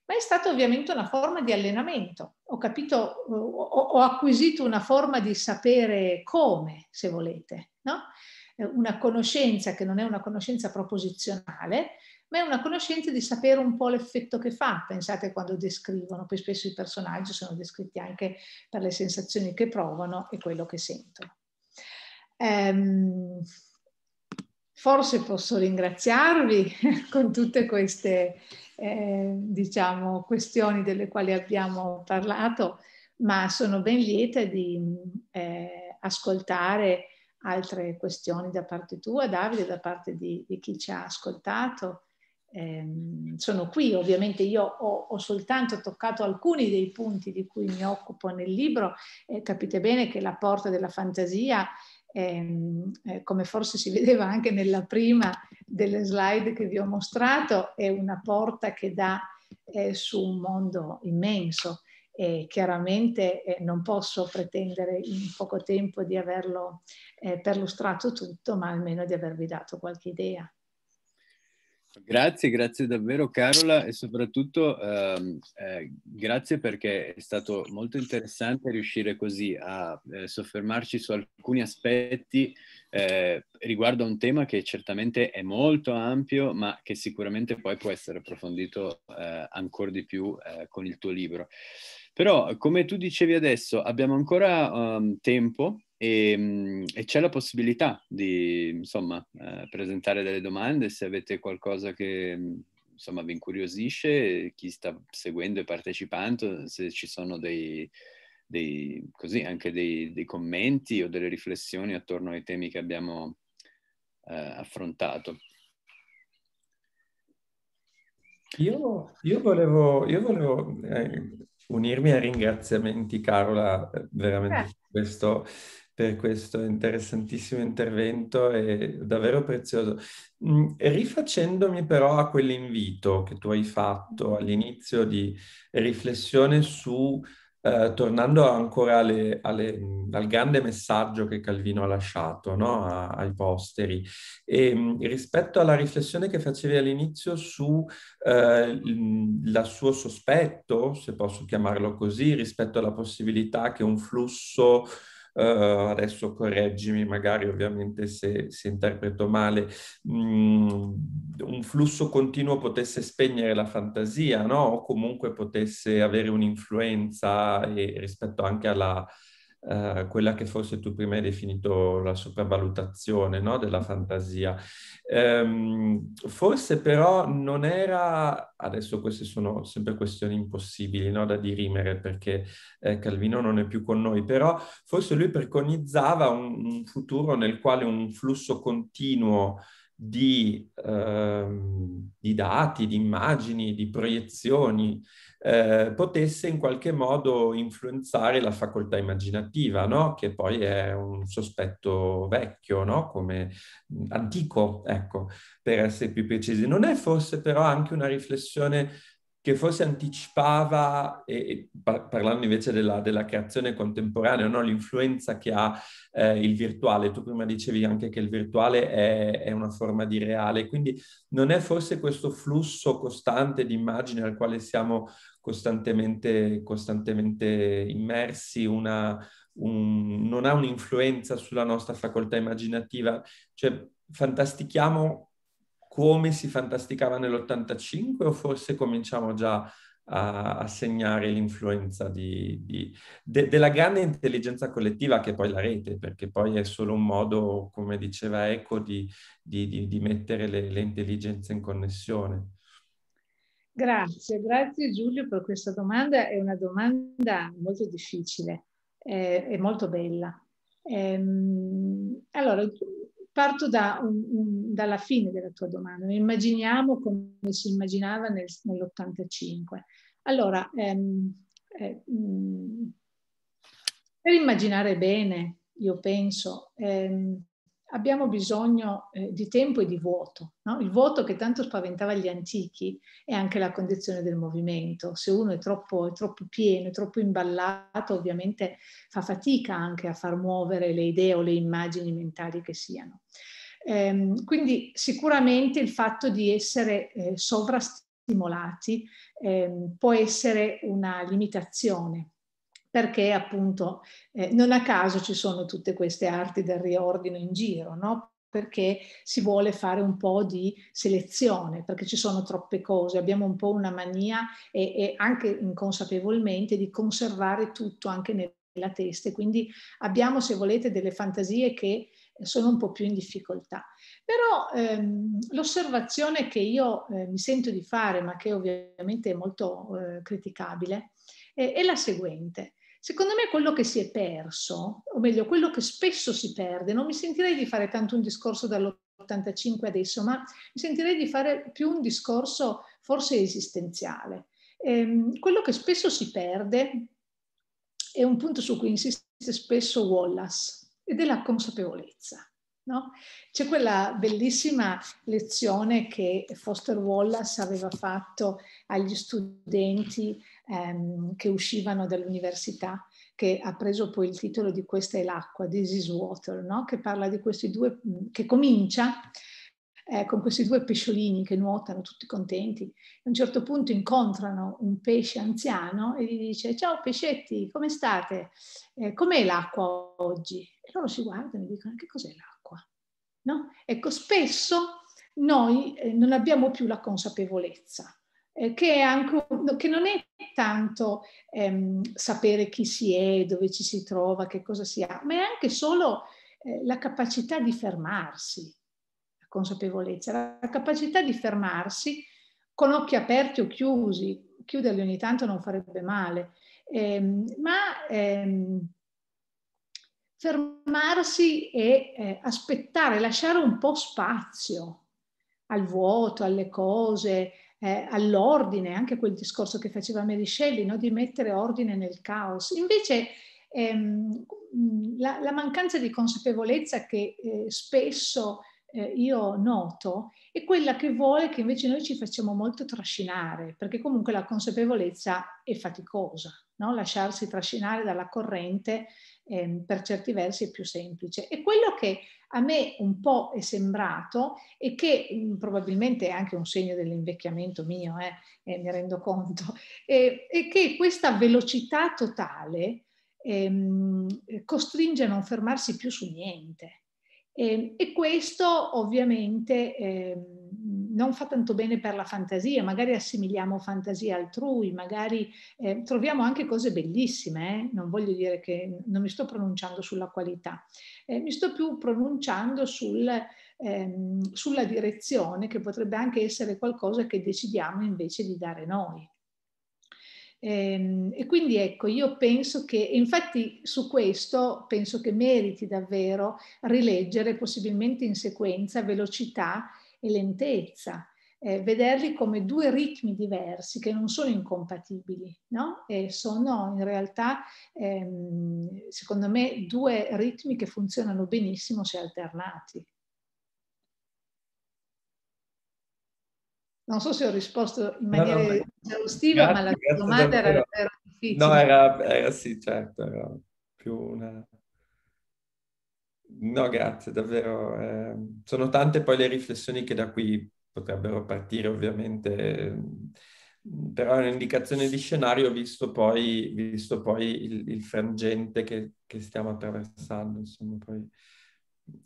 ma è stata ovviamente una forma di allenamento. Ho capito, eh, ho, acquisito una forma di sapere come, se volete, no? una conoscenza che non è una conoscenza proposizionale, ma è una conoscenza di sapere un po' l'effetto che fa. Pensate quando descrivono, poi spesso i personaggi sono descritti anche per le sensazioni che provano e quello che sentono. Ehm, forse posso ringraziarvi con tutte queste eh, diciamo, questioni delle quali abbiamo parlato, ma sono ben lieta di eh, ascoltare altre questioni da parte tua, Davide, da parte di, di chi ci ha ascoltato. Eh, sono qui, ovviamente io ho, ho, soltanto toccato alcuni dei punti di cui mi occupo nel libro, eh, capite bene che la porta della fantasia Ehm, eh, come forse si vedeva anche nella prima delle slide che vi ho mostrato, è una porta che dà eh, su un mondo immenso e chiaramente eh, non posso pretendere in poco tempo di averlo eh, perlustrato tutto, ma almeno di avervi dato qualche idea. Grazie, grazie davvero Carola e soprattutto ehm, eh, grazie perché è stato molto interessante riuscire così a eh, soffermarci su alcuni aspetti eh, riguardo a un tema che certamente è molto ampio ma che sicuramente poi può essere approfondito eh, ancora di più eh, con il tuo libro. Però come tu dicevi adesso abbiamo ancora um, tempo e, ehm, e, c'è la possibilità di insomma, eh, presentare delle domande se avete qualcosa che insomma, vi incuriosisce, chi sta seguendo e partecipando, se ci sono dei, dei, così, anche dei, dei, commenti o delle riflessioni attorno ai temi che abbiamo eh, affrontato. Io, io volevo, io volevo eh, unirmi ai ringraziamenti, Carola, eh, veramente eh. questo per questo interessantissimo intervento e davvero prezioso. Mm, rifacendomi però a quell'invito che tu hai fatto mm. all'inizio di riflessione su, eh, tornando ancora alle, alle, mm, al grande messaggio che Calvino ha lasciato no? a, ai posteri, e, ehm, rispetto alla riflessione che facevi all'inizio su eh, il suo sospetto, se posso chiamarlo così, rispetto alla possibilità che un flusso Uh, adesso correggimi magari ovviamente se, se interpreto male, mm, un flusso continuo potesse spegnere la fantasia, no? O comunque potesse avere un'influenza e, eh, rispetto anche alla, eh, quella che forse tu prima hai definito la sopravvalutazione no? della fantasia. Ehm, forse però non era, adesso queste sono sempre questioni impossibili no? da dirimere perché eh, Calvino non è più con noi, però forse lui preconizzava un, un futuro nel quale un flusso continuo di, ehm, di dati, di immagini, di proiezioni, eh, potesse in qualche modo influenzare la facoltà immaginativa, no? che poi è un sospetto vecchio, no? come antico, ecco, per essere più precisi. Non è forse però anche una riflessione che forse anticipava, e, e parlando invece della, della creazione contemporanea, no? l'influenza che ha eh, il virtuale. Tu prima dicevi anche che il virtuale è, è, una forma di reale, quindi non è forse questo flusso costante di immagini al quale siamo costantemente, costantemente immersi, una, un, non ha un'influenza sulla nostra facoltà immaginativa. Cioè, fantastichiamo come si fantasticava nell'85 o forse cominciamo già a, a segnare l'influenza di, di, de, della grande intelligenza collettiva che è poi la rete, perché poi è solo un modo, come diceva Eco, di, di mettere le, le intelligenze in connessione. Grazie, grazie Giulio per questa domanda. È una domanda molto difficile eh, e molto bella. Ehm, allora, Parto da un, un, dalla fine della tua domanda. immaginiamo come si immaginava nel, nell'85. Allora, ehm, eh, mh, mm, per immaginare bene, io penso, ehm, abbiamo bisogno eh, di tempo e di vuoto. No? Il vuoto che tanto spaventava gli antichi è anche la condizione del movimento. Se uno è troppo, è troppo pieno, è troppo imballato, ovviamente fa fatica anche a far muovere le idee o le immagini mentali che siano. Ehm, quindi sicuramente il fatto di essere eh, sovrastimolati ehm, può essere una limitazione perché appunto eh, non a caso ci sono tutte queste arti del riordino in giro, no? perché si vuole fare un po' di selezione, perché ci sono troppe cose, abbiamo un po' una mania e, e anche inconsapevolmente di conservare tutto anche nella testa, e quindi abbiamo, se volete, delle fantasie che sono un po' più in difficoltà. Però ehm, l'osservazione che io eh, mi sento di fare, ma che ovviamente è molto eh, criticabile, è, è la seguente. Secondo me quello che si è perso, o meglio quello che spesso si perde, non mi sentirei di fare tanto un discorso dall'85 adesso, ma mi sentirei di fare più un discorso forse esistenziale. Ehm, quello che spesso si perde è un punto su cui insiste spesso Wallace ed è la consapevolezza. No? C'è quella bellissima lezione che Foster Wallace aveva fatto agli studenti ehm, che uscivano dall'università, che ha preso poi il titolo di Questa è l'acqua, This is Water, no? che parla di questi due, mm, che comincia eh, con questi due pesciolini che nuotano tutti contenti. A un certo punto incontrano un pesce anziano e gli dice ciao pescetti, come state? Eh, com'è l'acqua oggi? E loro si guardano e dicono che cos'è l'acqua? No? Ecco, spesso noi eh, non abbiamo più la consapevolezza eh, che, anche, che, non è tanto ehm, sapere chi si è, dove ci si trova, che cosa si ha, ma è anche solo eh, la capacità di fermarsi, la consapevolezza, la capacità di fermarsi con occhi aperti o chiusi, chiuderli ogni tanto non farebbe male, ehm, ma ehm, fermarsi e eh, aspettare, lasciare un po' spazio al vuoto, alle cose, eh, all'ordine, anche quel discorso che faceva Mary Shelley, no? di mettere ordine nel caos. Invece ehm, la, la, mancanza di consapevolezza che eh, spesso eh, io noto è quella che vuole che invece noi ci facciamo molto trascinare, perché comunque la consapevolezza è faticosa, no? lasciarsi trascinare dalla corrente ehm, per certi versi è più semplice. E quello che a me un po' è sembrato e che mh, mm, probabilmente è anche un segno dell'invecchiamento mio, eh, eh, mi rendo conto, eh, è che questa velocità totale ehm, costringe a non fermarsi più su niente. Ehm, e, questo ovviamente ehm, non fa tanto bene per la fantasia, magari assimiliamo fantasia altrui, magari eh, troviamo anche cose bellissime, eh? non voglio dire che non mi sto pronunciando sulla qualità, eh, mi sto più pronunciando sul, ehm, sulla direzione che potrebbe anche essere qualcosa che decidiamo invece di dare noi. Ehm, e quindi ecco, io penso che, infatti su questo penso che meriti davvero rileggere possibilmente in sequenza velocità e lentezza, eh, vederli come due ritmi diversi che non sono incompatibili, no? E sono in realtà, ehm, secondo me, due ritmi che funzionano benissimo se alternati. Non so se ho risposto in maniera no, no, ma la domanda era, era, difficile. Eh, no, era, era sì, certo, era più una No, grazie, davvero. Eh, sono tante poi le riflessioni che da qui potrebbero partire, ovviamente, ehm, però è un'indicazione di scenario visto poi, visto poi il, il, frangente che, che stiamo attraversando. Insomma, poi.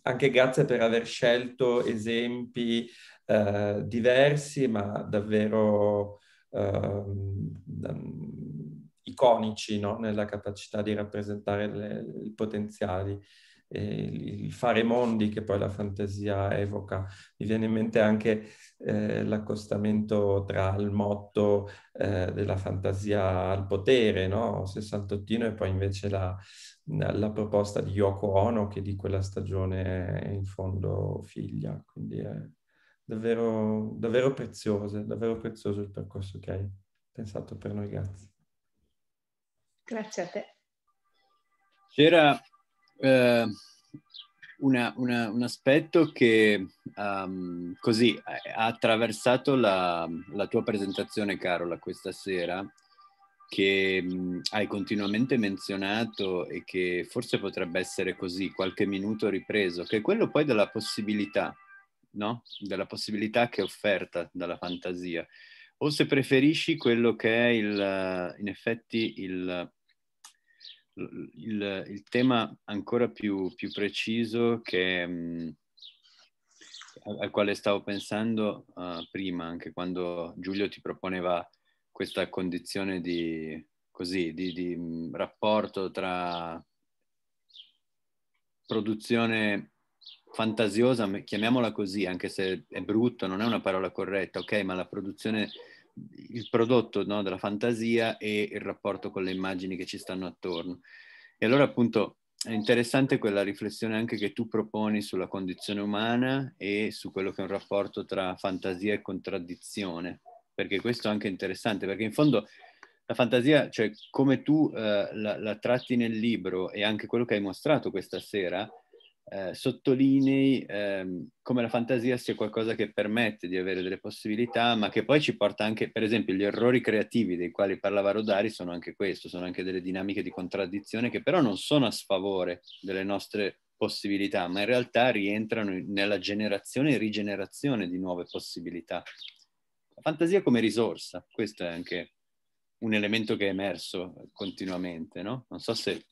Anche grazie per aver scelto esempi eh, diversi, ma davvero eh, iconici no? nella capacità di rappresentare i potenziali il fare mondi che poi la fantasia evoca. Mi viene in mente anche eh, l'accostamento tra il motto eh, della fantasia al potere, no? Sessantottino, e poi invece la, la, proposta di Yoko Ono, che di quella stagione è in fondo figlia. Quindi è davvero, davvero prezioso, davvero prezioso il percorso che hai pensato per noi, grazie. Grazie a te. C'era eh, una, una, un aspetto che um, così eh, ha attraversato la, la, tua presentazione, Carola, questa sera, che mh, mm, hai continuamente menzionato e che forse potrebbe essere così, qualche minuto ripreso, che è quello poi della possibilità, no? Della possibilità che è offerta dalla fantasia. O se preferisci quello che è il, in effetti il il, il tema ancora più, più preciso che, mh, mm, al quale stavo pensando uh, prima, anche quando Giulio ti proponeva questa condizione di, così, di, di mm, rapporto tra produzione fantasiosa, chiamiamola così, anche se è brutto, non è una parola corretta, ok, ma la produzione il prodotto no, della fantasia e il rapporto con le immagini che ci stanno attorno. E allora appunto è interessante quella riflessione anche che tu proponi sulla condizione umana e su quello che è un rapporto tra fantasia e contraddizione, perché questo è anche interessante, perché in fondo la fantasia, cioè come tu eh, la, la, tratti nel libro e anche quello che hai mostrato questa sera, eh, sottolinei ehm, come la fantasia sia qualcosa che permette di avere delle possibilità, ma che poi ci porta anche, per esempio, gli errori creativi dei quali parlava Rodari sono anche questo, sono anche delle dinamiche di contraddizione che però non sono a sfavore delle nostre possibilità, ma in realtà rientrano nella generazione e rigenerazione di nuove possibilità. La fantasia come risorsa, questo è anche un elemento che è emerso continuamente, no? Non so se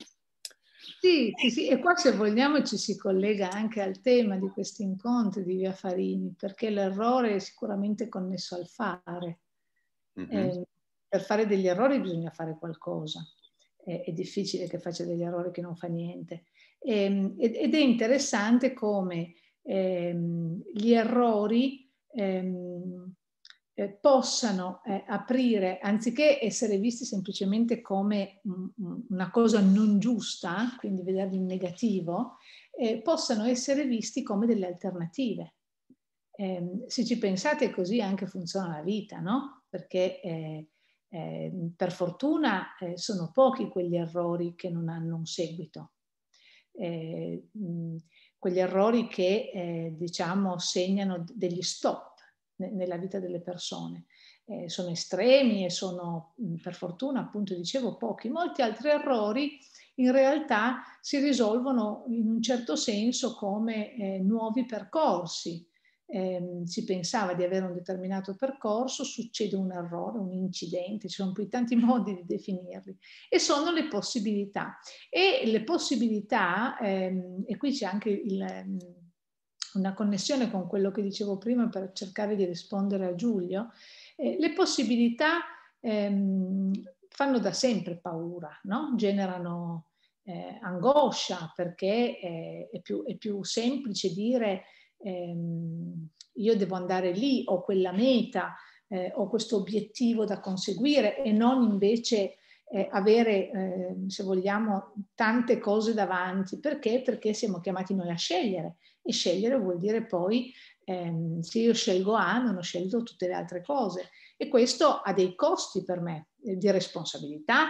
sì, sì, sì, e qua se vogliamo ci si collega anche al tema di questi incontri di Via Farini, perché l'errore è sicuramente connesso al fare. Mm-hmm. Eh, per fare degli errori bisogna fare qualcosa, eh, è difficile che faccia degli errori che non fa niente. Eh, ed è interessante come ehm, gli errori... Ehm, eh, possano eh, aprire, anziché essere visti semplicemente come mh, una cosa non giusta, quindi vederli in negativo, eh, possano essere visti come delle alternative. Ehm, se ci pensate così anche funziona la vita, no? Perché eh, eh, per fortuna eh, sono pochi quegli errori che non hanno un seguito. Mh, quegli errori che diciamo segnano degli stop nella vita delle persone. Eh, sono estremi e sono, per fortuna, appunto dicevo, pochi. Molti altri errori in realtà si risolvono in un certo senso come eh, nuovi percorsi. Eh, si pensava di avere un determinato percorso, succede un errore, un incidente, ci sono poi tanti modi di definirli e sono le possibilità. E le possibilità, ehm, e qui c'è anche il, una connessione con quello che dicevo prima per cercare di rispondere a Giulio, eh, le possibilità ehm, fanno da sempre paura, no? generano eh, angoscia perché eh, è, più, è, più, semplice dire ehm, io devo andare lì, ho quella meta, eh, ho questo obiettivo da conseguire e non invece eh, avere, eh, se vogliamo, tante cose davanti. Perché? Perché siamo chiamati noi a scegliere e scegliere vuol dire poi ehm, se io scelgo A non ho scelto tutte le altre cose e questo ha dei costi per me eh, di responsabilità,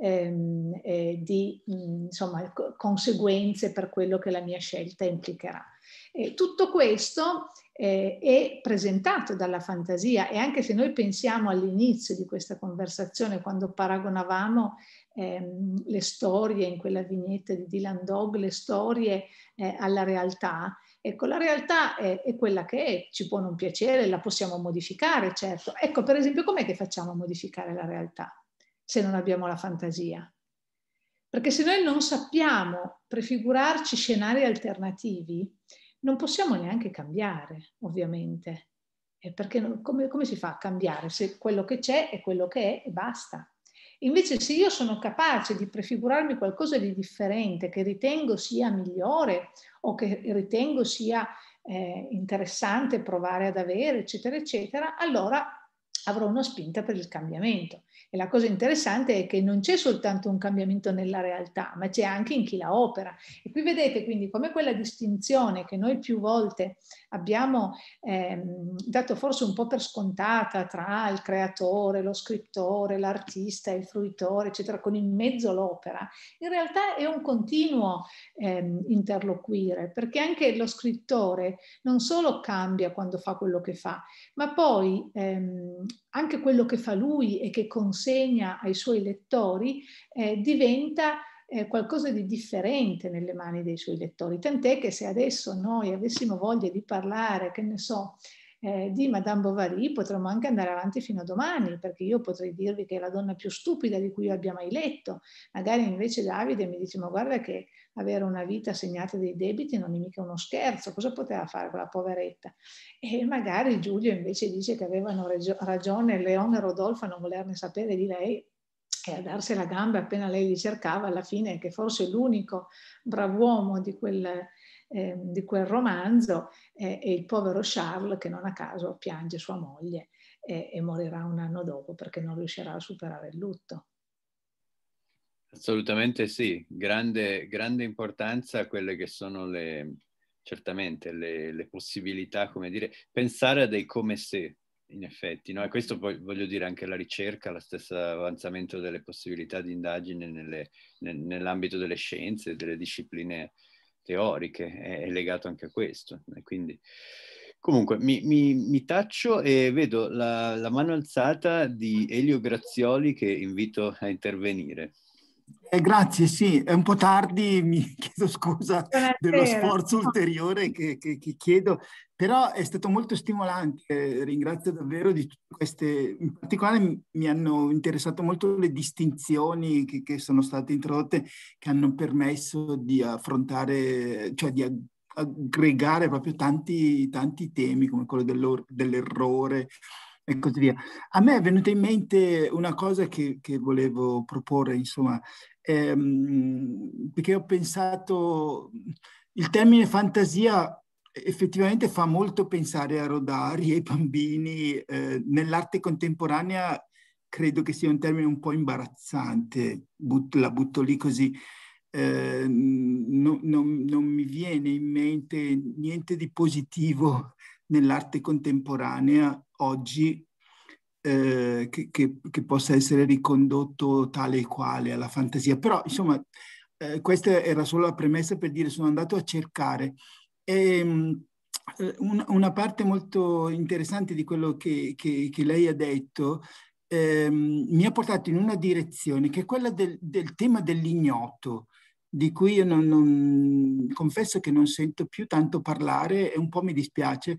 ehm, eh, di mm, insomma, conseguenze per quello che la mia scelta implicherà. E tutto questo eh, è presentato dalla fantasia e anche se noi pensiamo all'inizio di questa conversazione, quando paragonavamo ehm, le storie in quella vignetta di Dylan Dog, le storie eh, alla realtà, ecco la realtà è, è, quella che è, ci può non piacere, la possiamo modificare, certo. Ecco per esempio com'è che facciamo a modificare la realtà? se non abbiamo la fantasia. Perché se noi non sappiamo prefigurarci scenari alternativi, non possiamo neanche cambiare, ovviamente. E perché non, come, come si fa a cambiare se quello che c'è è quello che è e basta? Invece se io sono capace di prefigurarmi qualcosa di differente, che ritengo sia migliore o che ritengo sia eh, interessante provare ad avere, eccetera, eccetera, allora avrò una spinta per il cambiamento. E la cosa interessante è che non c'è soltanto un cambiamento nella realtà, ma c'è anche in chi la opera. E qui vedete quindi come quella distinzione che noi più volte abbiamo ehm, dato forse un po' per scontata tra il creatore, lo scrittore, l'artista, il fruitore, eccetera, con in mezzo l'opera, in realtà è un continuo ehm, interloquire, perché anche lo scrittore non solo cambia quando fa quello che fa, ma poi ehm, anche quello che fa lui e che consegna ai suoi lettori eh, diventa eh, qualcosa di differente nelle mani dei suoi lettori. Tant'è che se adesso noi avessimo voglia di parlare, che ne so, eh, di Madame Bovary potremmo anche andare avanti fino a domani, perché io potrei dirvi che è la donna più stupida di cui io abbia mai letto. Magari invece Davide mi dice, ma guarda che avere una vita segnata dai debiti non è mica uno scherzo, cosa poteva fare quella poveretta? E magari Giulio invece dice che avevano ragione Leone e Rodolfo a non volerne sapere di lei e a darsi la gamba appena lei li cercava, alla fine che forse l'unico brav'uomo di quel, eh, di quel romanzo eh, è il povero Charles che non a caso piange sua moglie e, e morirà un anno dopo perché non riuscirà a superare il lutto. Assolutamente sì, grande, grande importanza quelle che sono le, certamente le, le, possibilità, come dire, pensare a dei come se, in effetti, no? e questo poi voglio dire anche la ricerca, lo stesso avanzamento delle possibilità di indagine nelle, ne, nell'ambito delle scienze, delle discipline teoriche, è, è legato anche a questo. E quindi, comunque, mi, mi, mi, taccio e vedo la, la mano alzata di Elio Grazioli che invito a intervenire. Eh, grazie, sì, è un po' tardi, mi chiedo scusa dello sforzo ulteriore che, che, che, chiedo, però è stato molto stimolante, eh, ringrazio davvero di tutte queste, in particolare mi hanno interessato molto le distinzioni che, che sono state introdotte, che hanno permesso di affrontare, cioè di aggregare proprio tanti, tanti temi come quello dell'errore, e così via. A me è venuta in mente una cosa che, che volevo proporre, insomma, ehm, perché ho pensato, il termine fantasia effettivamente fa molto pensare a Rodari e ai bambini. Eh, nell'arte contemporanea credo che sia un termine un po' imbarazzante, But, la butto lì così. Eh, no, no, non mi viene in mente niente di positivo nell'arte contemporanea oggi eh, che, che, che, possa essere ricondotto tale e quale alla fantasia. Però, insomma, eh, questa era solo la premessa per dire sono andato a cercare. E, ehm, eh, una, parte molto interessante di quello che, che lei ha detto eh, mi ha portato in una direzione che è quella del, del tema dell'ignoto, di cui io non, non, confesso che non sento più tanto parlare e un po' mi dispiace,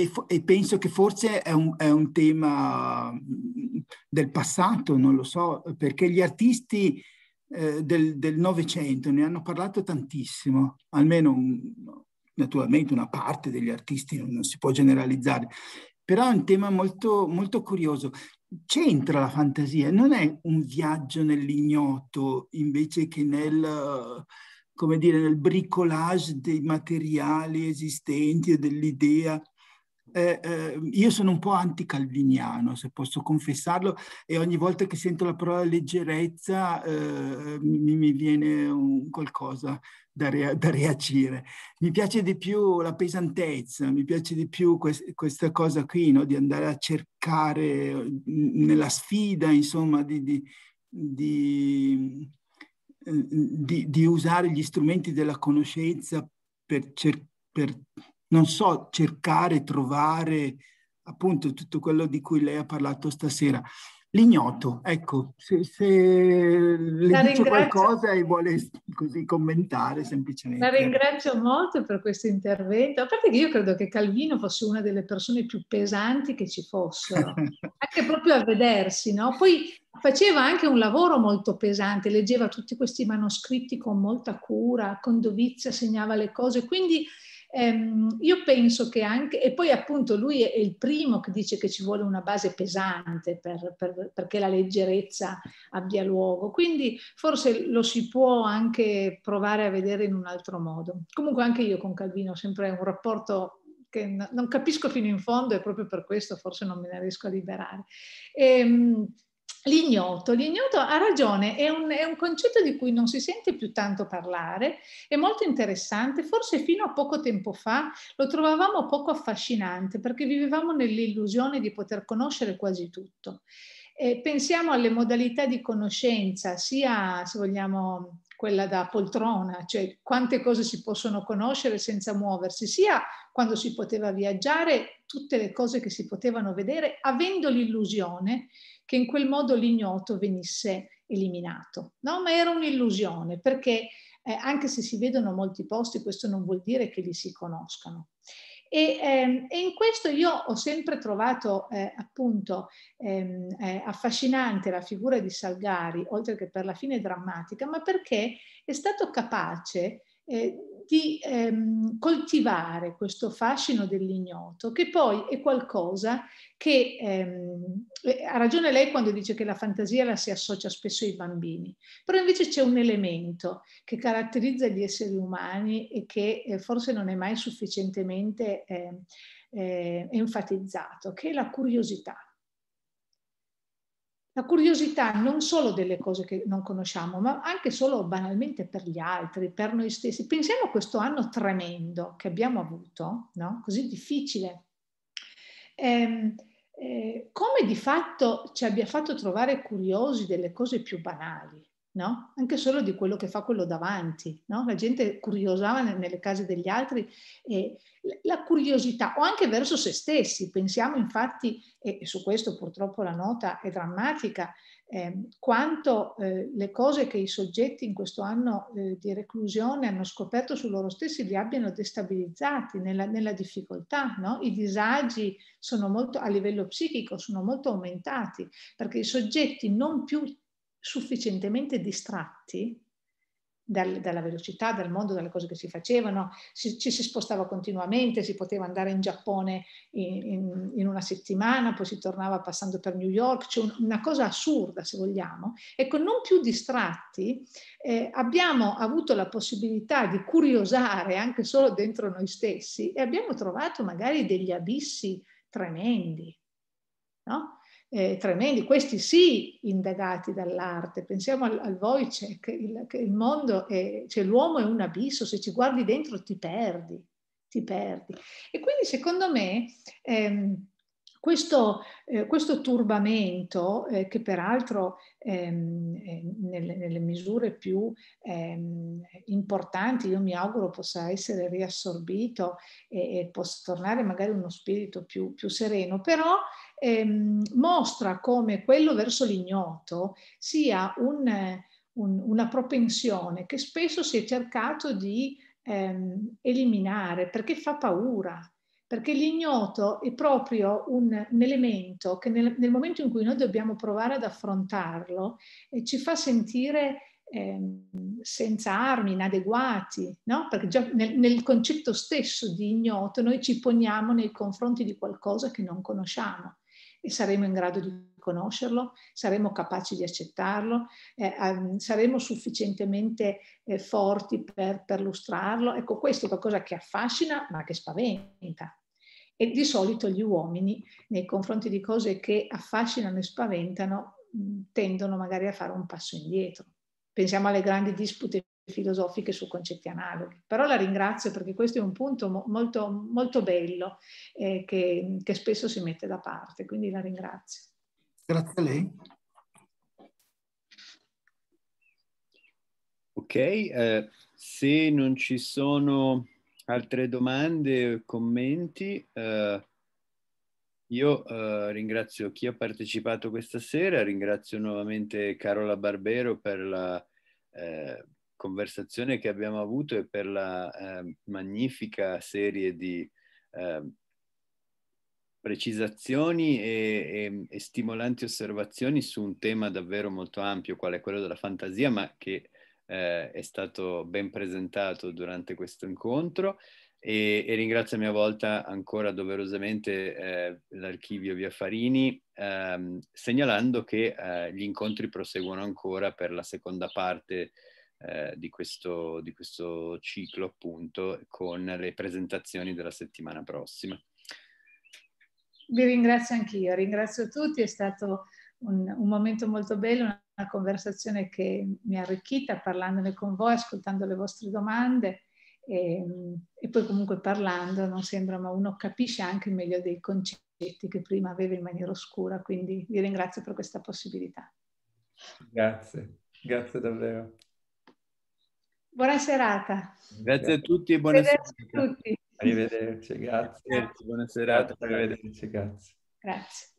e, e penso che forse è un, è un, tema mm, del passato, non lo so, perché gli artisti eh, del Novecento ne hanno parlato tantissimo, almeno un, naturalmente una parte degli artisti, non, non, si può generalizzare, però è un tema molto, molto curioso. C'entra la fantasia, non è un viaggio nell'ignoto invece che nel come dire, nel bricolage dei materiali esistenti e dell'idea eh, eh, io sono un po' anticalviniano, se posso confessarlo, e ogni volta che sento la parola leggerezza eh, mi, mi, viene un qualcosa da, rea- da, reagire. Mi piace di più la pesantezza, mi piace di più que- questa cosa qui, no? di andare a cercare mm, nella sfida, insomma, di, di, eh, di, di usare gli strumenti della conoscenza per cercare per non so, cercare, trovare appunto tutto quello di cui lei ha parlato stasera. L'ignoto, ecco, se, se le La dice ringrazio. qualcosa e vuole così commentare semplicemente. La ringrazio molto per questo intervento, a parte che io credo che Calvino fosse una delle persone più pesanti che ci fossero, anche proprio a vedersi, no? Poi faceva anche un lavoro molto pesante, leggeva tutti questi manoscritti con molta cura, con dovizia, segnava le cose, quindi Ehm, io penso che anche, e poi appunto lui è il primo che dice che ci vuole una base pesante per, per, perché la leggerezza abbia luogo, quindi forse lo si può anche provare a vedere in un altro modo. Comunque anche io con Calvino ho sempre un rapporto che non capisco fino in fondo e proprio per questo forse non me ne riesco a liberare. Ehm, L'ignoto. L'ignoto ha ragione, è un, è un, concetto di cui non si sente più tanto parlare, è molto interessante, forse fino a poco tempo fa lo trovavamo poco affascinante perché vivevamo nell'illusione di poter conoscere quasi tutto. E pensiamo alle modalità di conoscenza, sia se vogliamo quella da poltrona, cioè quante cose si possono conoscere senza muoversi, sia quando si poteva viaggiare, tutte le cose che si potevano vedere, avendo l'illusione che in quel modo l'ignoto venisse eliminato. No? Ma era un'illusione perché eh, anche se si vedono molti posti, questo non vuol dire che li si conoscano. E, ehm, e in questo io ho sempre trovato eh, appunto ehm, eh, affascinante la figura di Salgari, oltre che per la fine drammatica, ma perché è stato capace eh, di ehm, coltivare questo fascino dell'ignoto, che poi è qualcosa che ehm, eh, ha ragione lei quando dice che la fantasia la si associa spesso ai bambini, però invece c'è un elemento che caratterizza gli esseri umani e che eh, forse non è mai sufficientemente eh, eh, enfatizzato, che è la curiosità la curiosità non solo delle cose che non conosciamo, ma anche solo banalmente per gli altri, per noi stessi. Pensiamo a questo anno tremendo che abbiamo avuto, no? così difficile. Eh, eh, come di fatto ci abbia fatto trovare curiosi delle cose più banali, no? Anche solo di quello che fa quello davanti, no? La gente curiosava nelle case degli altri e la curiosità, o anche verso se stessi. Pensiamo infatti, e su questo purtroppo la nota è drammatica, eh, quanto eh, le cose che i soggetti in questo anno eh, di reclusione hanno scoperto su loro stessi li abbiano destabilizzati nella, nella difficoltà, no? I disagi molto, a livello psichico sono molto aumentati, perché i soggetti non più sufficientemente distratti dal, dalla velocità, dal mondo, dalle cose che si facevano, si, ci si spostava continuamente, si poteva andare in Giappone in, in, in una settimana, poi si tornava passando per New York, c'è un, una cosa assurda se vogliamo. Ecco, non più distratti, eh, abbiamo avuto la possibilità di curiosare anche solo dentro noi stessi e abbiamo trovato magari degli abissi tremendi. No? eh, tremendi, questi sì indagati dall'arte, pensiamo al, al Wojciech, il, che il mondo, è, cioè l'uomo è un abisso, se ci guardi dentro ti perdi, ti perdi. E quindi secondo me ehm, questo, eh, questo, turbamento, eh, che peraltro ehm, nelle, nelle, misure più ehm, importanti, io mi auguro possa essere riassorbito e, e possa tornare magari uno spirito più, più sereno, però ehm, mostra come quello verso l'ignoto sia un, eh, un, una propensione che spesso si è cercato di ehm, eliminare perché fa paura, perché l'ignoto è proprio un, un elemento che nel, nel, momento in cui noi dobbiamo provare ad affrontarlo eh, ci fa sentire ehm, senza armi, inadeguati, no? perché già nel, nel, concetto stesso di ignoto noi ci poniamo nei confronti di qualcosa che non conosciamo e saremo in grado di conoscerlo, saremo capaci di accettarlo, eh, ehm, saremo sufficientemente eh, forti per, per lustrarlo. Ecco, questo è qualcosa che affascina ma che spaventa. E di solito gli uomini nei confronti di cose che affascinano e spaventano tendono magari a fare un passo indietro. Pensiamo alle grandi dispute filosofiche su concetti analoghi. Però la ringrazio perché questo è un punto mo- molto, molto, bello eh, che, che spesso si mette da parte, quindi la ringrazio. Grazie a lei. Ok, eh, se non ci sono altre domande o commenti, eh, io eh, ringrazio chi ha partecipato questa sera, ringrazio nuovamente Carola Barbero per la eh, conversazione che abbiamo avuto e per la eh, magnifica serie di eh, precisazioni e, e, e, stimolanti osservazioni su un tema davvero molto ampio, quale quello della fantasia, ma che eh, è stato ben presentato durante questo incontro. E, e ringrazio a mia volta ancora doverosamente eh, l'archivio Via Farini, ehm, segnalando che eh, gli incontri proseguono ancora per la seconda parte eh, di, questo, di questo ciclo appunto con le presentazioni della settimana prossima. Vi ringrazio anch'io, ringrazio tutti, è stato un, un, momento molto bello, una conversazione che mi ha arricchita parlandone con voi, ascoltando le vostre domande e, ehm, e poi comunque parlando, non sembra, ma uno capisce anche meglio dei concetti che prima aveva in maniera oscura, quindi vi ringrazio per questa possibilità. Grazie, grazie davvero. Buona serata. Grazie a tutti e buona serata. Arrivederci, grazie. Arrivederci, buona serata. Arrivederci, grazie. Grazie.